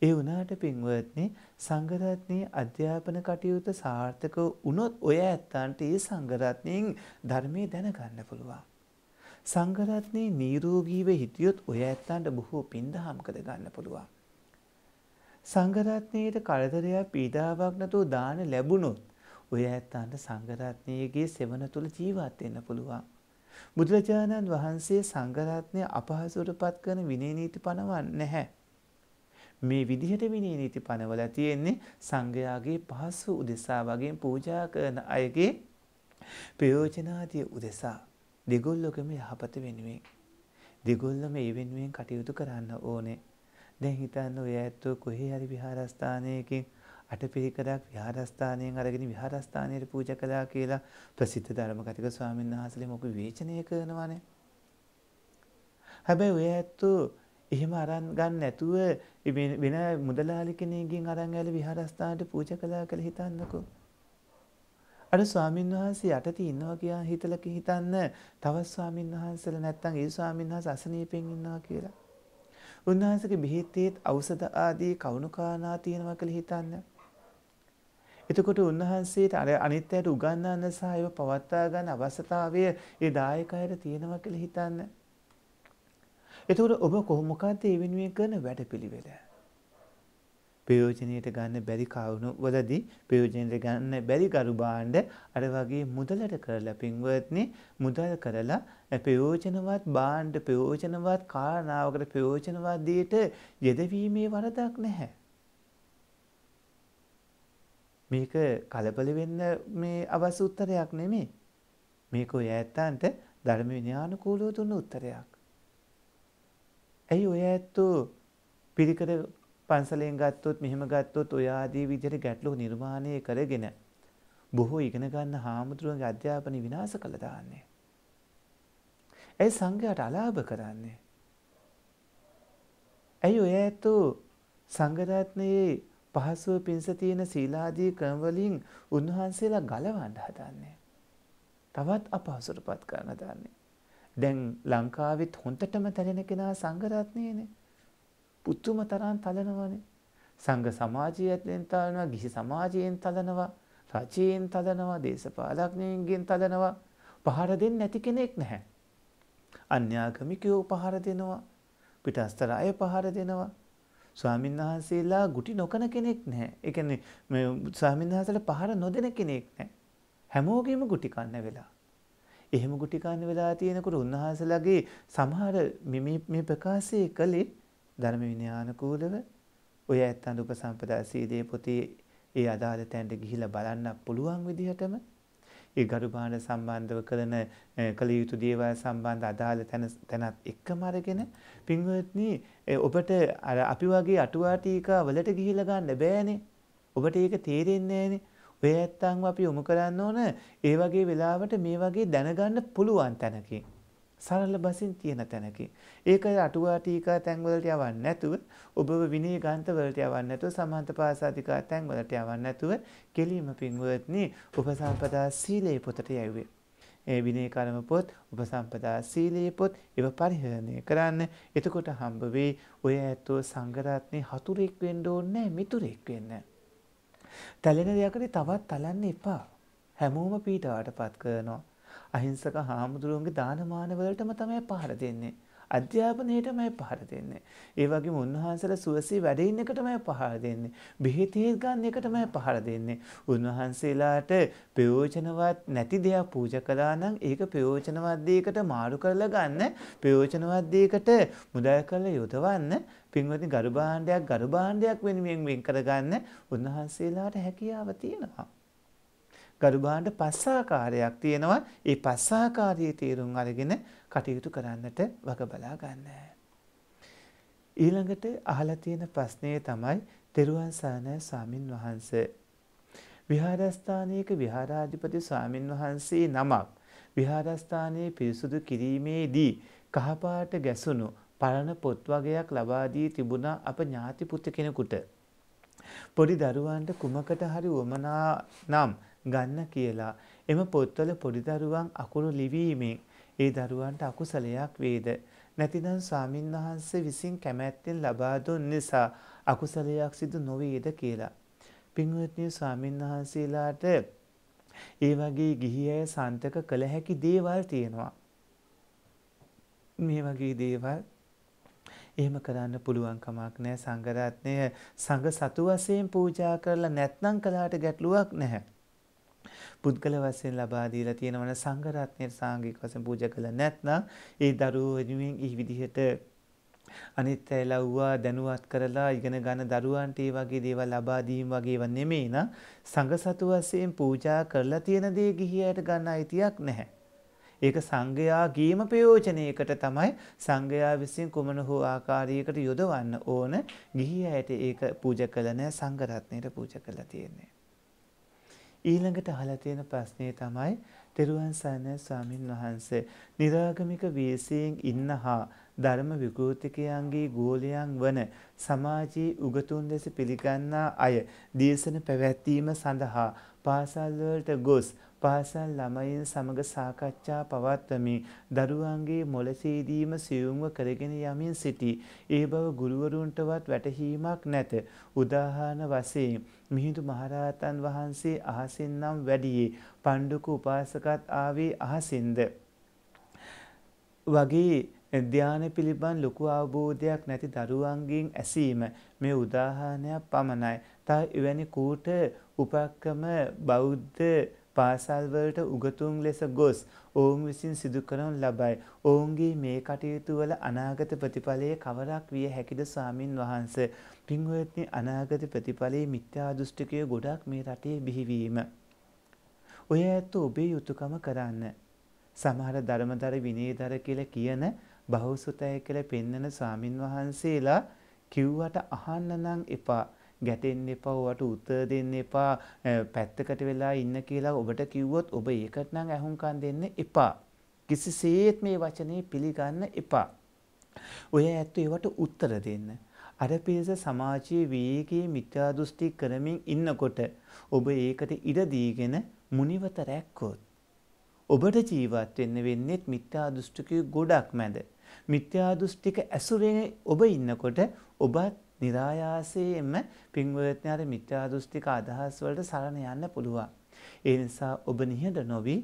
ඒ වනාට පින්වත්නි සංගරත්නයේ අධ්‍යාපන කටයුතු සාර්ථක වුණොත් ඔය ඇත්තන්ට ඒ සංගරත්නයෙන් ධර්මය දැනගන්න පුළුවන්. සංගරත්නයේ නීරෝගීව හිටියොත් ඔය ඇත්තන්ට බොහෝ පින්දහම් කර ගන්න පුළුවන්. සංගරත්නයට කරදරයක් පීඩාවක් නැතුව දාන ලැබුණොත් ඔය ඇත්තන්ට සංගරත්නයගේ සෙවන තුළ ජීවත් වෙන්න පුළුවන්. බුදුරජාණන් වහන්සේ සංගරත්නය අපහසුවට පත් කරන විනේ නීති පනවන් නැහැ. මේ විදිහට විනේ නීති පනවල තියෙන්නේ සංඝයාගේ පහසු උදෙසා වගේ පූජා කරන අයගේ ප්‍රයෝජනාතිය උදෙසා දෙගොල්ලොකම යහපත වෙනුවෙන්. දෙගොල්ලම ඒ වෙනුවෙන් කටයුතු කරන්න ඕනේ. දැන් හිතන්න ඔය ඇත්තෝ කොහේ හරි විහාරස්ථානයකින් අටපිරිකරක් විහාරස්ථානයෙන් අරගෙන විහාරස්ථානයට පූජ කළා කියලා ප්‍රසිද්ධ ධර්මකතික ස්වාමීන් වහන්සේ මොක විවේචනය කරනවානේ. හැබැයි ඔය ඇත්තෝ එහෙම අරන් ගන්න නැතුව වෙන මුදලාලි කෙනෙක්ගෙන් අරන් ඇවිල්ලා විහාරස්ථානයට පූජ කළා කියලා හිතන්නකෝ. අර ස්වාමීන් වහන්සේ යටතේ ඉන්නවා කියලා හිතලා හිතන්න තවත් ස්වාමීන් වහන්සේලා නැත්තම් ඒ ස්වාමීන් වහන්සේ අසනීපෙන් ඉන්නවා කියලා. උන්වහන්සේගේ බෙහෙතේත් ඖෂධ ආදී කවුණුකානා තියෙනවා කියලා හිතන්න. එතකොට උන්වහන්සේට අර අනිත්‍යයට උගන්වන්න සහ ඒව පවත්වා ගන්න අවශ්‍යතාවය ඒ දායකයර තියෙනවා කියලා හිතන්න. එතකොට ඔබ කොහොමකද ඒ වෙනුවෙන් කරන වැඩපිළිවෙල? ප්‍රයෝජනයට ගන්න බැරි කවුණු වලදී ප්‍රයෝජනයට ගන්න බැරි ගරු භාණ්ඩ අර වගේ මුදලට කරලා පින්වත්නි මුදල් කරලා ප්‍රයෝජනවත් භාණ්ඩ ප්‍රයෝජනවත් කාරණාවකට ප්‍රයෝජනවත් දෙයට යෙදවීමේ වරදක් නැහැ. මේක කලබල වෙන්න මේ අවශ්‍ය උත්තරයක් නෙමෙයි. මේක ඔය ඇත්තන්ට ධර්ම විනයානුකූලව දුන්න උත්තරයක්. ඇයි ඔය ඇත්තෝ පිරිකර පන්සලෙන් ගත්තොත් මෙහෙම ගත්තොත් ඔය ආදී විදිහට ගැටලු නිර්මාණය කරගෙන බොහෝ ඉගෙන ගන්න හාමුදුරුවන්ගේ අධ්‍යාපන විනාශ කළා දාන්නේ. ඇයි සංඝයාට අලාභ කරන්නේ? ඇයි ඔය ඇත්තෝ සංඝ රත්නයේ පහසුව පිණිස තියෙන සීලාදී ක්‍රමවලින් උන්වහන්සේලා ගලවන්න හදන්නේ. තවත් අපහසුටපත් කරන දන්නේ. දැන් ලංකාවෙත් හොන්ටටම තැලෙන කෙනා සංඝරත්නයනේ. පුතුම තරම් තලනවනේ. සංඝ සමාජයෙන් තලනවා, ගිහි සමාජයෙන් තලනවා, රජයෙන් තලනවා, දේශපාලඥයින්ගෙන් තලනවා. පහර දෙන්නේ නැති කෙනෙක් නැහැ. අන්‍යාගමිකයෝ පහර දෙනවා. පිටස්තර අය පහර දෙනවා. ස්වාමීන් වහන්සේලා ගුටි නොකන කෙනෙක් නැහැ. ඒ කියන්නේ මේ ස්වාමීන් වහන්සේලා පහර නොදෙන කෙනෙක් නැහැ. හැමෝගෙම ගුටි කන්න වෙලා. එහෙම ගුටි කන්න වෙලා තියෙනකොට උන්වහන්සේලාගේ සමහර මේ මේ ප්‍රකාශය කළේ ධර්ම විනයානුකූලව ඔය ඇත්තන් උපසම්පදා සීලේ පොතේ ඒ අදාළ තැනට ගිහිලා බලන්න පුළුවන් විදිහටම ඒ ගරුබාන සම්බන්ධව කරන කළ යුතු දේවල් සම්බන්ධ අදාළ තැන තැනත් එක්කම අරගෙන පින්වත්නි ඔබට අර අපි වගේ අටුවාටීකා වලට ගිහිලා ගන්න බෑනේ. ඔබට ඒක තේරෙන්නේ නෑනේ. ඔය ඇත්තන්ව අපි යොමු කරන්න ඕන ඒ වගේ වෙලාවට මේ වගේ දැනගන්න පුළුවන් තැනකින්. සරල බසින් තියෙන තැනකින්. ඒක අටුවා ටීකා තැන්වලට යවන්න නැතුව ඔබව විනය ගන්තවලට යවන්න නැතුව සමන්ත පාසාධිකා තැන්වලට යවන්න නැතුව කෙලීම පින්වත්නි උපසම්පදා සීලේ පොතට යැවුවේ. ඒ විනේ කර්ම පොත් උපසම්පදා සීලයේ පොත් ඒව පරිහරණය කරන්න. එතකොට හම්බ වෙයි ඔය ඇත්තෝ සංගරත්නේ හතුරෙක් වෙන්න ඕනේ මිතුරෙක් වෙන්න. තැලෙන දෙයකට තවත් තලන්න එපා. හැමෝම පීඩාවටපත් කරනවා. අහිංසක හාමුදුරුවන්ගේ දානමාන වලටම තමයි පහර දෙන්නේ. අධ්‍යාපනයටමයි පහර දෙන්නේ. ඒ වගේම උන්වහන්සේලා සුවසේ වැඩ ඉන්න එකටමයි පහර දෙන්නේ. බෙහෙත් ගන්න එකටමයි පහර දෙන්නේ. උන්වහන්සේලාට ප්‍රයෝජනවත් නැති දෙයක් පූජා කළා නම් ඒක ප්‍රයෝජනවත් දෙයකට මාරු කරලා ගන්න, ප්‍රයෝජනවත් දෙයකට මුදල් කරලා යොදවන්න, පින්වත්නි ගරු භාණ්ඩයක් ගරු භාණ්ඩයක් වෙනුවෙන් වෙන් කරගන්න උන්වහන්සේලාට හැකියාව තියෙනවා. ගරුබාණ්ඩ පස්සාකාරයක් තියෙනවා. ඒ පස්සාකාරයේ තේරුම් අරගෙන කටයුතු කරන්නට වග බලා ගන්න. ඊළඟට අහලා තියෙන ප්‍රශ්නය තමයි තෙරුවන් සරණයි ස්වාමින් වහන්සේ. විහාරස්ථානයක විහාරාධිපති ස්වාමින් වහන්සේ නමක් විහාරස්ථානයේ පිරිසුදු කිරීමේදී කහපාට ගැසුණු පරණ පොත් වගයක් ලබා දී තිබුණා අප ඥාති පුත කෙනෙකුට. පොඩි දරුවන්ට කුමකට හරි වමනා නම් ගන්න කියලා. එම පොත්වල පොඩිදරුවන් අකුරු ලිවීමෙන් ඒ දරුවන්ට අකුසලයක් වේද. නැතිනම් ස්වාමීන් වහන්සේ විසින් කැමැත්තෙන් ලබා දුන් නිසා අකුසලයක් සිදු නොවේද කියලා. පින්වත්නි ස්වාමීන් වහන්සේලාට ඒ වගේ ගිහි අය සන්තක කළ හැකි දේවල් තියෙනවා. මේ වගේ දේවල් එහෙම කරන්න පුළුවන් කමක් නැහැ සංඝරත්නය සංඝ සතු වශයෙන් පූජා කරලා නැත්නම් කලාට ගැටලුවක් නැහැ. පුද්ගල වශයෙන් ලබා දීලා තියෙනවන සංඝ රත්නයේ සාංගික වශයෙන් පූජා කළා නැත්නම් ඒ දරුවෝ වෙනුවෙන් ඊ විදිහට අනිත් අය ලව්වා දැනුවත් කරලා ඉගෙන ගන්න දරුවන්ට ඒ වගේ දේවල් ලබා දීම වගේව නෙමෙයි නා සංඝ සතු වශයෙන් පූජා කරලා තියෙන දේ ගිහියට ගන්න අයිතියක් නැහැ. ඒක සංඝයාගේම ප්‍රයෝජනයකට තමයි සංඝයා විසින් කුමන හෝ ආකාරයකට යොදවන්න ඕන ගිහි අයට ඒක පූජ කළ නැහැ සංඝ රත්නයට පූජ කළා තියෙන්නේ. ඊළඟට අහලා තියෙන ප්‍රශ්නේ තමයි තෙරුවන් සරණයි ස්වාමින් වහන්සේ. निराගමික වීසයෙන් ඉන්නහා ධර්ම විකෘතිකයන්ගේ ගෝලයන් වන සමාජයේ උගතුන් ලෙස පිළිගන්නා අය දේශන පැවැත්වීම සඳහා පාසල් වලට ගොස් පාසල් ළමයින් සමග සාකච්ඡා පවත්වමින් දරුවන්ගේ මොලසීදීම සියුම්ව කරගෙන යමින් සිටි. ඒ බව ගුරුවරුන්ටවත් වැටහීමක් නැත. උදාහරණ වශයෙන් මිහිඳු මහරහතන් වහන්සේ අහසින් නම් වැඩියේ පණ්ඩුක උපාසකත් ආවේ අහසින්ද. වගේ ධ්‍යාන පිළිබඳ ලොකු අවබෝධයක් නැති දරුවන්ගෙන් ඇසීම මේ උදාහරණයක් පමණයි. තා එවැනි කූට උපක්‍රම බෞද්ධ පාසල්වලට උගතුන් ලෙස ගොස් ඔවුන් විසින් සිදු කරනු ලබයි. ඔවුන්ගේ මේ කටයුතු වල අනාගත ප්‍රතිඵලයේ කවරක් විය හැකිද ස්වාමින් වහන්සේ. පින්වත්නි අනාගත ප්‍රතිඵලයේ මිත්‍යා දෘෂ්ටිකය ගොඩක් මේ රටේ බිහිවීම. ඔය ඇත්ත ඔබේ යුතුයකම කරන්න. සමහර ධර්මදර විනීතර කියලා කියන බහුසුතය කියලා පෙන්වන ස්වාමින් වහන්සේලා කිව්වට අහන්න නම් එපා. ගැටෙන්න එපා ඔයාට උත්තර දෙන්න එපා පැත්තකට වෙලා ඉන්න කියලා ඔබට කිව්වොත් ඔබ ඒකට නම් ඇහුම්කන් දෙන්න එපා කිසිසේත් මේ වචනේ පිළිගන්න එපා ඔය ඇත්තෝ ඒවට උත්තර දෙන්න අර පිරිස සමාජයේ වේගයේ මිත්‍යා දෘෂ්ටි කරමින් ඉන්නකොට ඔබ ඒකට ඉඩ දීගෙන මුනිවත රැක්කොත් ඔබට ජීවත් වෙන්න වෙන්නේත් මිත්‍යා දෘෂ්ටිකයෝ ගොඩක් මැද. මිත්‍යා දෘෂ්ටික ඇසුරෙන් ඔබ ඉන්නකොට ඔබත් નિરાයාසයෙන්ම පින්වත්නි අර මිත්‍යා දෘෂ්ටික අදහස් වලට සරණ යන්න පුළුවන්. ඒ නිසා ඔබ නිහඬ නොවි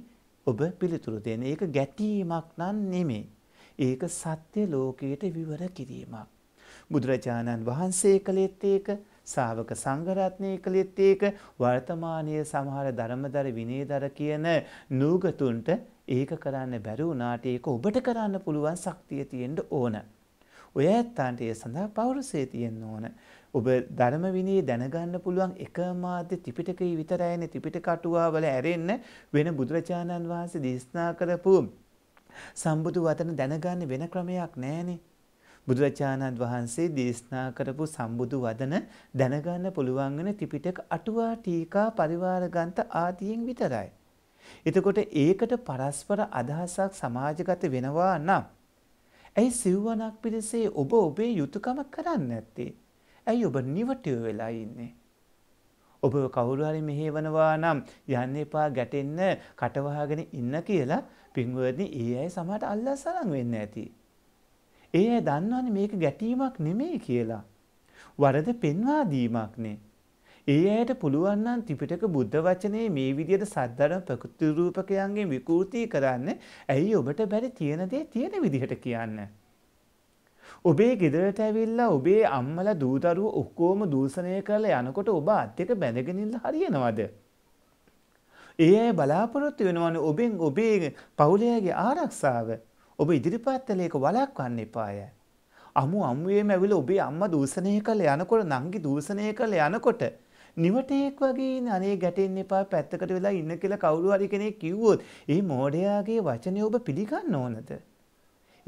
ඔබ පිළිතුරු දෙන. ඒක ගැටීමක් නන් නෙමෙයි. ඒක සත්‍ය ලෝකයට විවර කිරීමක්. බුදුරජාණන් වහන්සේ කළේත් ඒක ශාවක සංඝරත්නය කළෙත් ඒක වර්තමානයේ සමහර ධර්මදර විනේදර කියන නූගතුන්ට ඒක කරන්න බැරි වුණාට ඒක ඔබට කරන්න පුළුවන් ශක්තිය තියෙන්න ඕන. ඔය ඇත්තාන්ට ඒ සඳහා පෞරුසය තියෙන්න ඕන. ඔබ ධර්ම විනී දැනගන්න පුළුවන් එක මාධ්‍ය ත්‍රිපිටකය විතරයිනේ ත්‍රිපිටක අටුවාවල ඇරෙන්න වෙන බුදුරජාණන් වහන්සේ දේශනා කරපු සම්බුදු වදන දැනගන්න වෙන ක්‍රමයක් නැහැනේ. බුදුරජාණන් වහන්සේ දේශනා කරපු සම්බුදු වදන දැනගන්න පුළුවන් වෙන ත්‍රිපිටක අටුවා ටීකා පරිවාර ග්‍රන්ථ ආදියෙන් විතරයි. එතකොට ඒකට පරස්පර අදහසක් සමාජගත වෙනවා නම් ඇයි සිව්වනක් පිරිසේ ඔබ ඔබේ යුතුයකම කරන්නේ නැත්තේ? ඇයි ඔබ නිවටිව වෙලා ඉන්නේ? ඔබ කවුරු හරි මෙහෙවනවා නම් යන්න එපා ගැටෙන්න කටවහගෙන ඉන්න කියලා පින්වර්දි ඒ අය සමහරට අල්ලා සලන් වෙන්න ඇති. ඒ අය දන්නවනේ මේක ගැටීමක් නෙමෙයි කියලා. වරද පෙන්වා දීමක්නේ. ඒ අයට පුළුවන් නම් ත්‍රිපිටක බුද්ධ වචනේ මේ විදිහට සද්ධර්ම ප්‍රකෘති රූපකයන්ගෙන් විකෘති කරන්න ඇයි ඔබට බැරි තියෙන දේ තියෙන විදිහට කියන්න ඔබේ ගෙදරට ඇවිල්ලා ඔබේ අම්මලා දූ දරුවෝ ඔක්කොම දූෂණය කරලා යනකොට ඔබ අත් දෙක බැඳගෙන ඉන්න හරියනවද ඒ අය බලාපොරොත්තු වෙනවනේ ඔබෙන් ඔබේ පවුලයාගේ ආරක්ෂාව ඔබ ඉදිරිපත් කළේක වළක්වන්න එපාය අමු අමුවේම ඇවිල්ලා ඔබේ අම්මා දූෂණය කළ යනකොට නංගි දූෂණය කළ යනකොට නිවටයෙක් වගේ ඉන්න අනේ ගැටෙන්න එපා පැත්තකට වෙලා ඉන්න කියලා කවුරු හරි කෙනෙක් කිව්වොත් ඒ මෝඩයාගේ වචනය ඔබ පිළිගන්න ඕනද?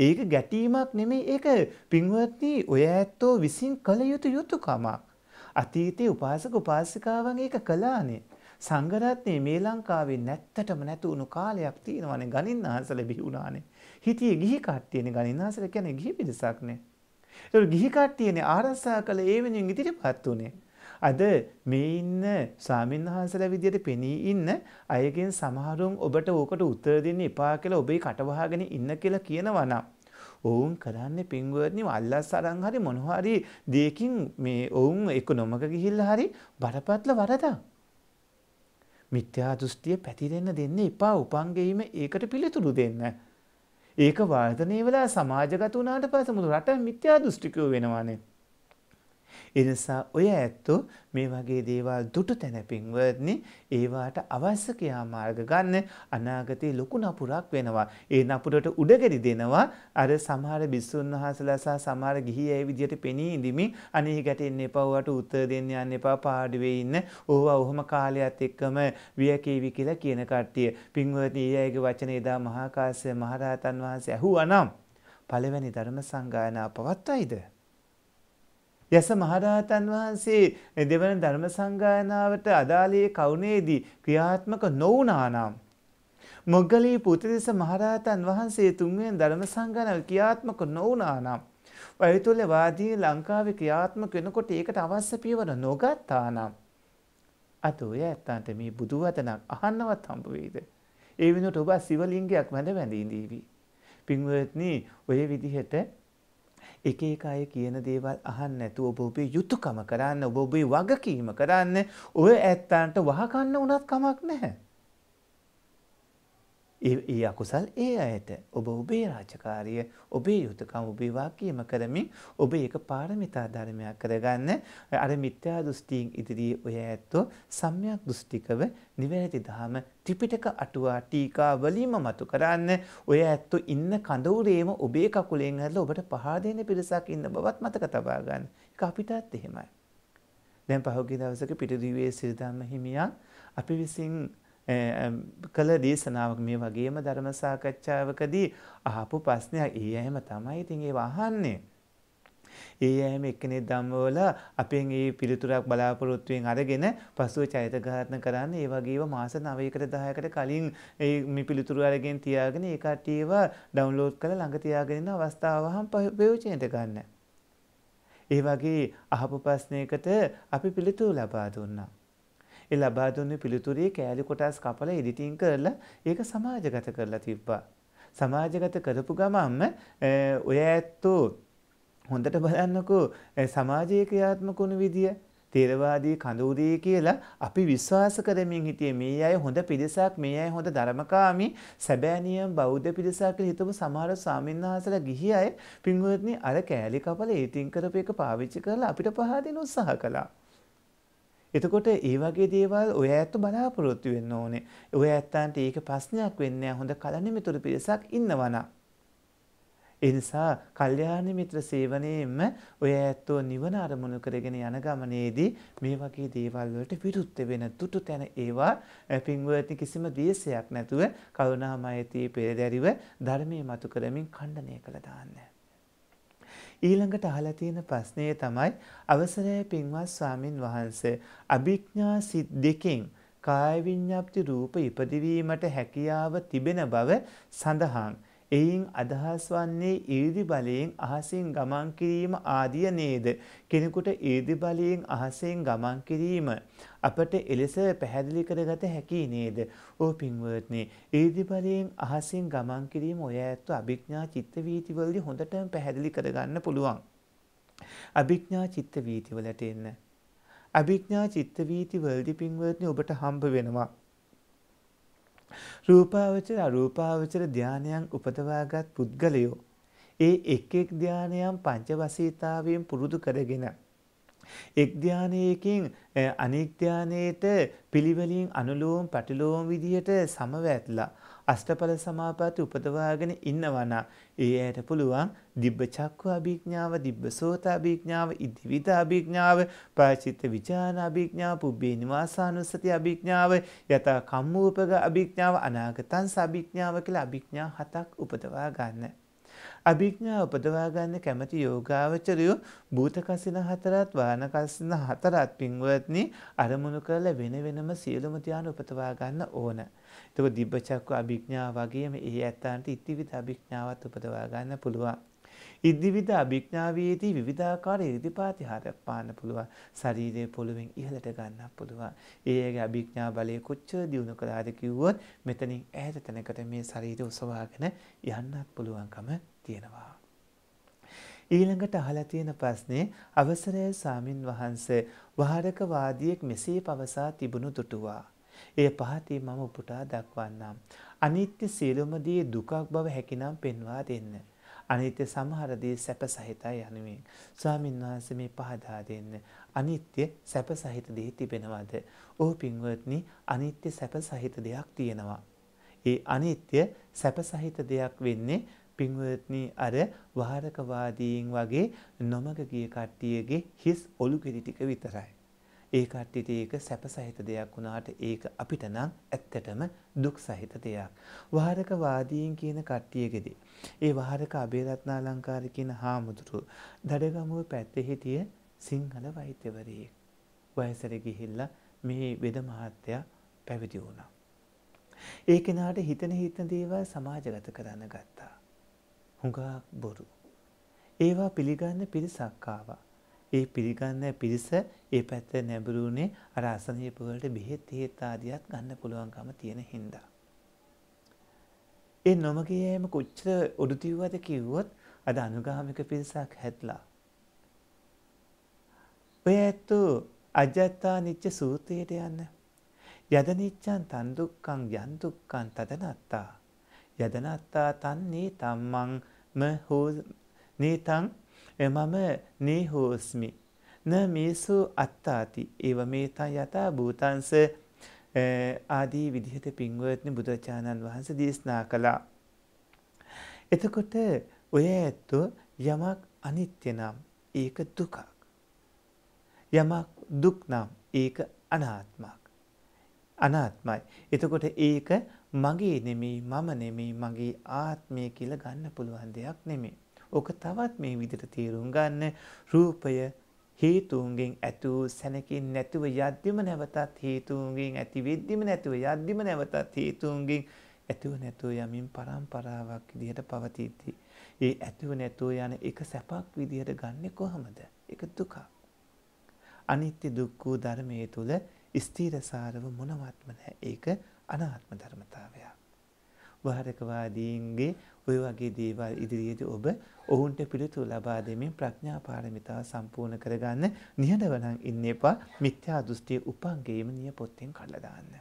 ඒක ගැටීමක් නෙමෙයි ඒක පින්වත්නි ඔය ඇත්තෝ විසින් කළ යුතු යුතුයකමක්. අතීතයේ උපාසක උපාසිකාවන් ඒක කළානේ. සංගරත්නයේ මේ ලංකාවේ නැත්තටම නැතු වුණු කාලයක් තියෙනවානේ ගණින්නාසල බිහි වුණානේ. හිටියේ ගිහි කට්ටියනේ ගණින්නාසල කියන්නේ ගිහි පිරිසක්නේ. ඒක ගිහි කට්ටියනේ ආරසා කළ ඒ වෙනුවෙන් ඉදිරිපත් උනේ. අද මේ ඉන්න ස්වාමින්වහන්සේලා විදියට පෙනී ඉන්න අයගෙන් සමහරුන් ඔබට ඕකට උත්තර දෙන්න එපා කියලා ඔබේ කටවහගෙන ඉන්න කියලා කියනවා නම් ඔවුන් කරන්නේ පින්වර්ණි අල්ලස් අරන් හරි මොන හරි දෙයකින් මේ ඔවුන් එක නොමග ගිහිල්ලා හරි බරපතල වරදක්. මිත්‍යා දෘෂ්ටිය පැතිරෙන්න දෙන්න එපා උපංගෙයිම ඒකට පිළිතුරු දෙන්න. ඒක වර්ධනය වෙලා සමාජගත වුණාට පස්සේ මුළු රට මිත්‍යා දෘෂ්ටිකයෝ වෙනවානේ. එනිසා ඔය ඇත්තෝ මේ වගේ දේවල් දුටු තැනපින්වත්නි ඒවාට අවශ්‍ය කියා මාර්ග ගන්න අනාගතයේ ලොකු නපුරක් වෙනවා. ඒ නපුරට උඩගෙඩි දෙනවා අර සමහර බිස්සුන් වහන්සලා සහ සමහර ගිහි අය විදියට පෙනී ඉඳිමින් අනේ ගැටෙන්න එපා වට උත්තර දෙන්න යන්න එපා පාඩුවේ ඉන්න. ඕවා ඔහොම කාලයත් එක්කම වියකේවි කියලා කියන කට්ටිය. පින්වත්නි ඒ අයගේ වචන එදා මහා කාශ්‍යප මහරහතන් වහන්සේ ඇහුවා නම් පළවෙනි ධර්ම සංගායනා පවත්වයිද? යස මහරහතන් වහන්සේ දෙවන ධර්ම සංගායනාවට අදාළයේ කවුනේදී ක්‍රියාත්මක නොවුනානම් මොග්ගලී පුත්‍රදේශ මහරහතන් වහන්සේ තුන්වෙනි ධර්ම සංගායනාව ක්‍රියාත්මක නොවුනානම් වෛතුල්‍ය වාදී ලංකාවේ ක්‍රියාත්මක වෙනකොට ඒකට අවශ්‍ය පියවර නොගත්තානම් අතෝය ඇත්තන්ට මේ බුදු වදනක් අහන්නවත් හම්බ වෙයිද ඒ වෙනුවට ඔබ සිවලිංගයක් වැඳ වැඳ ඉඳීවි පින්වත්නි ඔය විදිහට එක එක අය කියන දේවල් අහන්න නැතුව ඔබ ඔබේ යුතුයකම කරන්න ඔබ ඔබේ වගකීම කරන්න ඔය ඇත්තන්ට වහකන්න උනත් කමක් නැහැ ඒ අකුසල් ඒ අයට ඔබ ඔබේ රාජකාරිය ඔබේ යුතුකම් ඔබේ වාකියම කරමින් ඔබ ඒක පාරමිතා ධර්මයක් කරගන්න අර මිත්‍යා දෘෂ්ටීන් ඉදිරියේ ඔය ඇත්තෝ සම්‍යක් දෘෂ්ටිකව නිවැරදි ධහම ත්‍රිපිටක අටුවා ටීකා වලින්ම මතු කරන්න ඔය ඇත්තෝ ඉන්න කඳවුරේම ඔබේ කකුලෙන් හැරලා ඔබට පහර දෙන පිරිසක් ඉන්න බවත් මතක තබා ගන්න. ඒක අපිටත් එහෙමයි. දැන් පහුගිය දවසක පිටදිවේ සිරිධම්ම හිමියන් අපි විසින් කළ දේශනාවක් මේ වගේම ධර්ම සාකච්ඡාවකදී අහපු ප්‍රශ්නයක් ඒ ඇහෙම තමයි ඉතින් ඒ වහන්නේ. ඒ ඇහෙම එක්කෙනෙක් ධම්මවල අපෙන් ඒ පිළිතුරක් බලාපොරොත්තුවෙන් අරගෙන පසුව චෛත ඝාතන කරන්න ඒ වගේව මාස 9කට 10කට කලින් ඒ මේ පිළිතුරු අරගෙන තියාගෙන ඒ කට්ටියව ඩවුන්ලෝඩ් කරලා ළඟ තියාගෙන ඉන්න අවස්ථාව වහම් ප්‍රයෝජනෙට ගන්න. ඒ වගේ අහපු ප්‍රශ්නයකට අපි පිළිතුරු ලබා දුන්නා. ඒ ලබා දුන්නු පිළිතුරේ කෑලි කොටස් කපලා එඩිටින් කරලා ඒක සමාජගත කරලා තිබ්බා. සමාජගත කරපු ගමන්ම ඔය ඇත්තෝ හොඳට බලන්නකෝ සමාජයේ ක්‍රියාත්මක වුණු විදිය තේරවාදී කඳවුරේ කියලා අපි විශ්වාස කරමින් හිටියේ මේ අය හොඳ පිරිසක් මේ අය හොඳ ධර්මකාමී සැබෑනියම් බෞද්ධ පිරිසක් කියලා හිතපු සමහර ස්වාමින්වහන්සේලා ගිහි අය පින්වත්නි අර කෑලි කපල ඒතින් කරපු එක පාවිච්චි කරලා අපිට පහදින උත්සාහ කළා. එතකොට ඒ වගේ දේවල් ඔය ඇත්තු බලාපොරොත්තු වෙන්න ඕනේ. ඔය ඇත්තන්ට ඒක ප්‍රශ්නයක් වෙන්න හොඳ කලනිමිතුරු පිරිසක් ඉන්නවනම්. එනිසා කල්යාණ මිත්‍ර සේවනයේම ඔය ඇත්තෝ නිවන අරමුණු කරගෙන යන ගමනේදී මේ වගේ දේවල් වලට විරුද්ධ වෙන දුටු තැන ඒවා පින්වත්නි කිසිම ද්වේෂයක් නැතුව කරුණාමයති පෙරදරිව ධර්මයේ මතු කරමින් ඛණ්ඩනය කළ දාන්න. ඊළඟට අහලා තියෙන ප්‍රශ්නය තමයි අවසරය පින්වත් ස්වාමින් වහන්සේ අභිඥා සිද්දකින් කාය විඤ්ඤාප්ති රූප ඉපදවීමට හැකියාව තිබෙන බව සඳහන් එයින් අදහස් වන්නේ ඊදි බලයෙන් අහසින් ගමන් කිරීම ආදිය නේද? කෙනෙකුට ඊදි බලයෙන් අහසින් ගමන් කිරීම අපට එලෙස පැහැදිලි කරගත හැකි නේද? ඕ පින්වත්නි, ඊදි බලයෙන් අහසින් ගමන් කිරීම ඔය ඇත්ත අභිඥා චිත්ත වීතිවලදී හොඳටම පැහැදිලි කරගන්න පුළුවන්. අභිඥා චිත්ත වීතිවලට එන්න. අභිඥා චිත්ත වීතිවලදී පින්වත්නි ඔබට හම්බ වෙනවා රූපාවචර අරූපාවචර ධානයන් උපදවාගත් පුද්ගලයෝ ඒ එක් එක් ධානයන් පංචවසීතාවයෙන් පුරුදු කරගෙන එක් ධානයකින් අනෙක් ධානයට පිළිවෙලින් අනුලෝම පැටලෝම විදියට සමවැත්ලා අෂ්ටඵල සමාපatti උපදවාගෙන ඉන්නවනම් ඒ ඇයට පුළුවන් දිබ්බ චක්ඛු අභිඥාව, දිබ්බ සෝත අභිඥාව, ඉදිවිද අභිඥාව, පාචිත්ත විචාන අභිඥාව, පුබ්බේ නිවාසානුස්සති අභිඥාව, යත කම්මූපක අභිඥාව, අනාගතං සබිඥාව කියලා අභිඥා හතක් උපදවා ගන්න. අභිඥා උපදවා ගන්න කැමති යෝගාවචරයෝ භූත කසින හතරත් වාන කසින හතරත් පින්වත්නි අරමුණු කරලා වෙන වෙනම සියලුම ධාන උපදවා ගන්න ඕන. තක දිබ්බචක්ක අභිඥා වගේම ඒ ඇත්තාන්ට ඉතිවිධ අභිඥාවත් උපදවා ගන්න පුළුවන්. ඉදිවිධ අභිඥාවේදී විවිධාකාර ඉරිදිපාතිහාරයක් පාන්න පුළුවන් ශරීරය පොළුවෙන් ඉහළට ගන්න පුළුවන්. ඒගේ අභිඥා බලය කොච්චර දියුණු කරාද කිව්වොත් මෙතනින් ඈත තැනකට මේ ශරීරය ඔසවාගෙන යන්නත් පුළුවන්කම තියෙනවා. ඊළඟට අහලා තියෙන ප්‍රශ්නේ අවසරය සාමින් වහන්සේ වහරක වාදියෙක් මෙසේ පවසා තිබුණු දුටුවා. එය පහතේ මම උපුටා දක්වන්නම්. අනිත්‍ය සියලුමදී දුකක් බව හැකිනම් පෙන්වා දෙන්න. අනිත්‍ය සමහරදී සැප සහිතයි යනුවෙන්. ස්වාමීන් වහන්සේ මේ පහදා දෙන්න. අනිත්‍ය සැප සහිත දේ තිබෙනවද? ඕ පින්වත්නි අනිත්‍ය සැප සහිත දෙයක් තියෙනවා. ඒ අනිත්‍ය සැප සහිත දෙයක් වෙන්නේ පින්වත්නි අර වාරකවාදීන් වගේ නොමග ගිය කට්ටියගේ හිස් ඔලු කෙරි ටික විතරයි. ඒ කට්ටිට ඒක සැප සහිත දෙයක් වුණාට ඒක අපිට නම් ඇත්තටම දුක් සහිත දෙයක්. වාරක වාදීන් කියන කට්ටියගෙදී. ඒ වාරක අබේරත්නා ලංකාර කියන හාමුදුරු දඩගමුව පැත්තෙ හිටිය සිංහල වෛත්‍යවරයෙක්. වයසර ගිහිල්ලා මේ වෙද මහත්තයා පැවිදි වුණා. ඒ කෙනාට හිතන හිතන දේවල් සමාජගත කරන්න ගත්තා. හුඟක් බොරු. ඒවා පිළිගන්න පිරිසක්කාවා. ඒ පිළිගන්න පිරිස ඒ පැත්ත නැබරුණේ අර අසනීපවලට බෙහෙත් ඒත් ආදියත් ගන්න පුළුවන්කම තියෙන හින්දා. ඒ නොමගේම කොච්චර උඩුතිව්වද කිව්වොත් අද අනුගාමික පිරිසක් හැත්ලා. ඔය ඇත්තු අජත්තා නිච්ච සූතයට යන්න. යදනිච්චන් තන්දුක්කං යන්තුක්කන් තදනත්තා. යදනත්තා තන්නේ තම්මං ම හෝ නේතං මම නී හෝස්මි න මේසු අත්තාති ඒව මේතා යථා භූතංස ආදී විදිහට පින්වත්නි බුදුරජාණන් වහන්සේ දේශනා කළා. එතකොට ඔය ඇත්තෝ යමක් අනිත්‍ය නම් ඒක දුකක්. යමක් දුක් නම් ඒක අනාත්මක්. අනාත්මයි. එතකොට ඒක මගේ නෙමෙයි මම නෙමෙයි මගේ ආත්මය කියලා ගන්න පුළුවන් දෙයක් නෙමෙයි. ඕක තවත් මේ විදිහට තේරුම් ගන්න රූපය හේතුන්ගෙන් ඇතු සැනකින් නැතුව යද්දිම නැවතත් හේතුන්ගෙන් ඇති වෙද්දිම නැතුව යද්දිම නැවතත් හේතුන්ගෙන් ඇතුව නැතුව යමින් පරම්පරාවක් විදිහට පවතිද්දී ඒ ඇතුව නැතුව යන එක සැපක් විදිහට ගන්නෙ කොහොමද? ඒක දුකක්. අනිත්‍ය දුක්ඛ ධර්මයේ තුල ස්ථීරසාරව මොනවත්ම නැහැ. ඒක අනාත්ම ධර්මතාවයක්. වාරකවාදීන්ගේ ඔය වගේ දේවල් ඉදිරියේදී ඔබ ඔවුන්ට පිළිතුරු ලබා දෙමින් ප්‍රඥා පාරමිතාව සම්පූර්ණ කරගන්න නිහඬව නම් ඉන්න එපා මිත්‍යා දෘෂ්ටි උපංගේම නියපොත්තෙන් කළා දාන්න.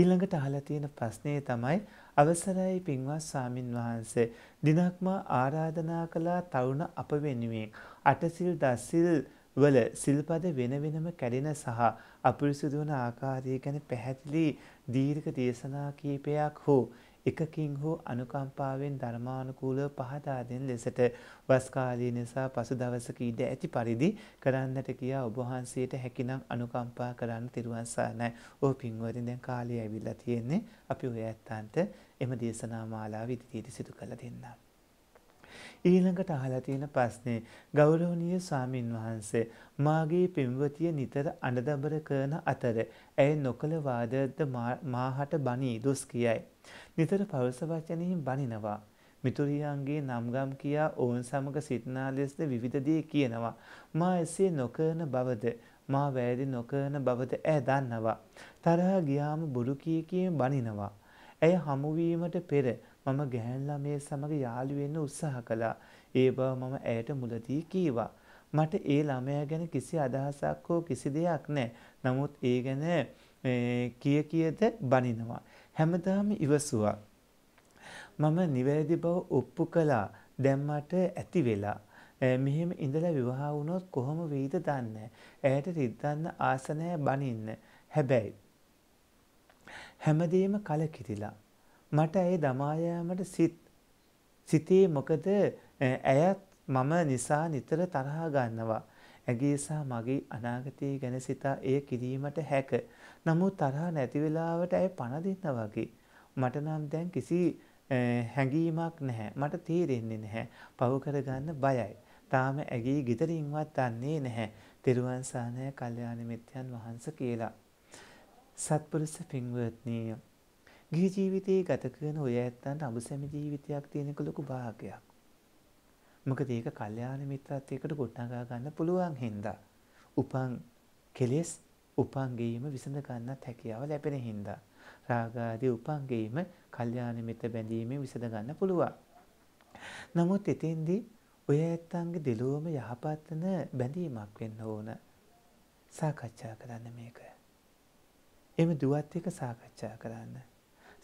ඊළඟට අහලා තියෙන ප්‍රශ්නේ තමයි අවසරයි පින්වත් ස්වාමින් වහන්සේ දිනක්ම ආරාධනා කළා තරුණ අප වෙනුවෙන් අටසිල් දස්සිල් වල සිල්පද වෙන වෙනම කැඩෙන සහ අපිරිසුදු වන ආකාරය ගැන පැහැදිලි දීර්ඝ දේශනා කීපයක් හෝ එකකින් හෝ අනුකම්පාවෙන් ධර්මානුකූලව පහදා දෙන ලෙසට වස් කාලය නිසා පසු දවසක ඉඳ ඇති පරිදි කරන්නට කියා ඔබ වහන්සේට හැකිනම් අනුකම්පා කරන්න තිරුවන් සරණයි. ඔව් පින්වදින් දැන් කාලය ඇවිල්ලා තියෙන්නේ. අපි ඔය ඇත්තන්ට එම දේශනා මාලාව ඉදිරියට සිදු කළ දෙන්නම්. ඊළඟට අහලා තියෙන ප්‍රශ්නේ ගෞරවනීය ස්වාමින් වහන්සේ මාගේ පින්වතිය නිතර අඬදබර කරන අතර ඇය නොකල වාදයක්ද මාහට බණී දුස් කියයි. නිතර පවස වචනයෙන් බනිනවා. මිතුරියන්ගේ නම්ගම් කියා ඔවුන් සමග සිටනා ලෙසද විවිධ දේ කියනවා. මා එසේ නොකරන බවද මා වැරදි නොකරන බවද ඇය දන්නවා. තරහ ගියාම බොරු කී කී බනිනවා. ඇය හමුවීමට පෙර මම ගැහැන් ළමයේ සමග යාළු වෙන්න උත්සාහ කළා. ඒ බව මම ඇයට මුලදී කීවා. මට ඒ ළමයා ගැන කිසි අදහසක් හෝ කිසි දෙයක් නැහැ. නමුත් ඒ ගැන කිය කියද බනිනවා. හැමදාම ඉවසුවා. මම නිවැරදි බව ඔප්පු කළා. දැන් මට ඇති වෙලා. මෙහෙම ඉඳලා විවාහ වුණොත් කොහොම වෙයිද දන්නේ ඇයට රිද්දන්න ආස බනින්න. හැබැයි හැමදේම කලකිරිලා මට ඇය දමා යාමට සිත් සිතේ මොකද ඇයත් මම නිසා නිතර තරහා ගන්නවා. ඇගේ සහ මගේ අනාගතය ගැන සිතා එය කිරීමට හැක. නමුත් තරහා නැති වෙලාවට ඇය පණ දෙන්න වගේ. මට නම් දැන් කිසි හැඟීමක් නැහැ. මට තේරෙන්නේ නැහැ. පව කරගන්න බයයි. තාම ඇගේ ගිතරින්වත් දන්නේ නැහැ. තෙරුවන් සානය කල්යාණ මිත්‍යන් වහන්ස කියලා. සත්පුරුෂ පින්වත්නීය ගිහි ජීවිතයේ ගත කරන ඔය ඇත්තන්ට අඹසැමි ජීවිතයක් තියෙනක ලොකු භාගයක්. මොකද ඒක කල්යාණ මිත්‍රත්වයකට ගොඩනගා ගන්න පුළුවන් හින්දා. උපන් කෙලෙස් උපන් ගෙයීම විසඳ ගන්නත් හැකියාව ලැබෙන හින්දා. රාගාදී උපන් ගෙයීම කල්යාණ මිත්‍ර බැඳීමෙන් විසඳ ගන්න පුළුවන්. නමුත් එතෙන්දී ඔය ඇත්තන්ගේ දෙලොවම යහපත් බැඳීමක් වෙන්න ඕන. සාකච්ඡා කරන්න මේක. එම දුවත් එක සාකච්ඡා කරන්න.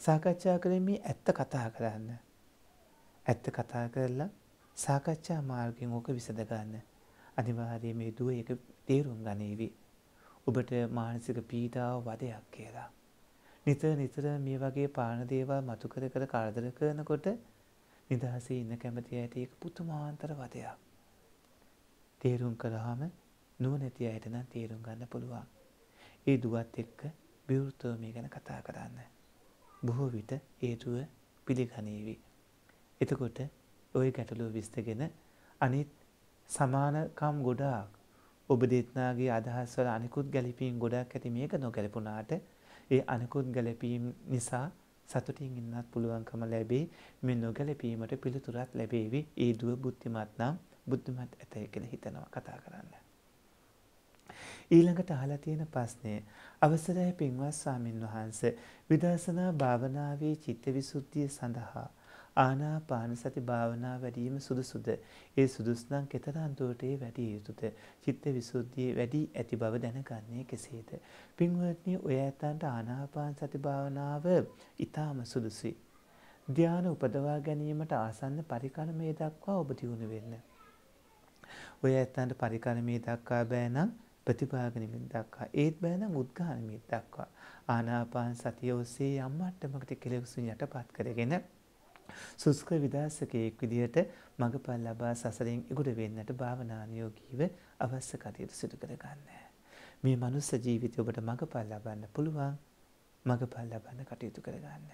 සාකච්ඡා කරේ මේ ඇත්ත කතා කරන්න. ඇත්ත කතා කරලා සාකච්ඡා මාර්ගෙන් ඕක විසඳ ගන්න. අනිවාර්යයෙන් මේ දුව එක තේරුම් ගනීවි. ඔබට මානසික පීඩාව වදයක් කියලා. නිතර නිතර මේ වගේ පාන දේවල් මතු කර කර කරදර කරනකොට නිදහසේ ඉන්න කැමති ඇයට ඒක පුදුමාන්තර වදයක්. තේරුම් කරාම නුවණැති අයට නම් තේරුම් ගන්න පුළුවන්. ඒ දුවත් එක්ක විවෘතව මේ ගැන කතා කරන්න. බොහෝ විට හේතුව පිළිගනීවි. එතකොට ওই ගැටලුව විස්තගෙන අනිත් සමානකම් ගොඩාක් ඔබ දෙත්නාගේ අදහස්වල අනිකුත් ගැලපීම් ගොඩක් ඇති මේක නොගැලපුණාට ඒ අනිකුත් ගැලපීම් නිසා සතුටින් ඉන්නත් පුළුවන්කම ලැබේ මේ නොගැලපීමට පිළිතුරත් ලැබේවි ඒ දුව බුද්ධිමත් නම් බුද්ධිමත් ඇතයි කියලා හිතනවා කතා කරන්න. ඊළඟට අහලා තියෙන ප්‍රශ්නය අවසරයි පින්වත් ස්වාමින් වහන්ස විදර්ශනා භාවනාවේ චිත්ත විසුද්ධිය සඳහා ආනාපාන සති භාවනා වැඩීම සුදුසුද ඒ සුදුස්නම් කෙතරම් දුරට ඒ වැඩි යුතුද චිත්ත විසුද්ධිය වැඩි ඇති බව දැනගන්නේ කෙසේද පින්වත්නි ඔය ඇතන්ට ආනාපාන සති භාවනාව ඊටාම සුදුසුයි ධානය උපදවා ගැනීමට ආසන්න පරිකරමේ දක්වා ඔබ දියුණු වෙන්න ඔය ඇත්තන්ට පරිකරමේ දක්වා බෑ නම් ප්‍රතිභාග නිමිති දක්වා ඒත් බෑ නම් උද්ඝාන නිමිති දක්වා ආනාපාන සතිය ඔස්සේ යම් මට්ටමකට කෙලෙසුන් යටපත් කරගෙන සුස්ක විදාසකයෙක් විදිහට මඟපල් ලබා සසරෙන් ඉගුඩ වෙන්නට භාවනානියෝගීව අවශ්‍ය කටයුතු සිදු කරගන්න. මේ මනුස්ස ජීවිතය ඔබට මඟපල් ලබන්න පුළුවන් මඟපල් ලබන්න කටයුතු කරගන්න.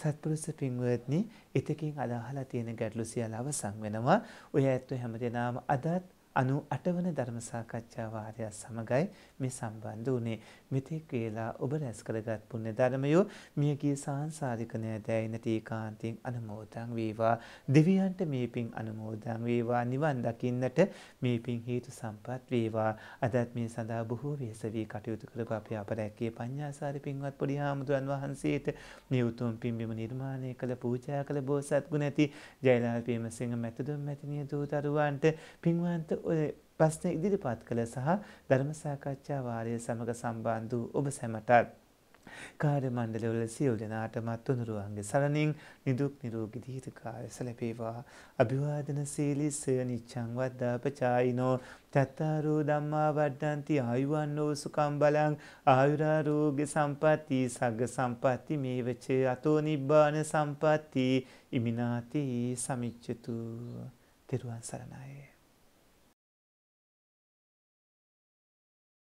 සත්පුරුෂ පින්වත්නි, ිතකින් අදහලා තියෙන ගැටලු සියල්ල අවසන් වෙනවා. ඔය ඇත්ත හැමදේනම අදත් අනු අටවන ධර්මසාකච්ඡා වාර්යා සමඟයි මේ සම්බන්ධ වනේ මෙතෙක් වේලා ඔබ රැස් කරගත් පුුණ ධර්මයෝ මියගේ සාංසාධිකනය දැයිනටී කාන්තින් අනමෝතන් වේවා දෙවියන්ට මේ පින් අනුමෝදන් වේවා නිවන් දකින්නට මේ පින් හේතු සම්පත් වේවා අදත් මේ සඳහා බොහෝ වේසවී කටයුතු කරප අප අපරැක්කේ පඤ්ඥාසාරි පින්වත් පොඩි හාමුදුරන් වහන්සේට මේ උතුම් පින්බිම නිර්මාණය කළ පූජා කළ බෝසත් ගුණැති ජයලාල් පේමසිංහ මැතදුම් මැතිනිය දූ දරුවන්ට පින්වන්ත ඔය ප්‍රශ්න ඉදිරිපත් කළ සහ ධර්ම සාකච්ඡා වාරය සමග සම්බන්ධ වූ ඔබ සැමටත් කාර්ය මණ්ඩලවල සියලු දෙනාටමත් උනුරුවන්ගේ සරණින් නිදුක් නිරෝගී දීර්ඝායු සැලපේවා අභිවාදන සීලිස නිච්ඡං වද්දාපචායිනෝ චත්තාරෝ ධම්මා වඩ්ඩಂತಿ ආයුවන්‍නෝ සුඛං බලං ආයුරාෝග්‍ය සම්පatti සග්ග සම්පatti මේවච අතෝ නිබ්බාන සම්පatti ඉමිනාති සමිච්ඡතු තිරුවන් සරණයි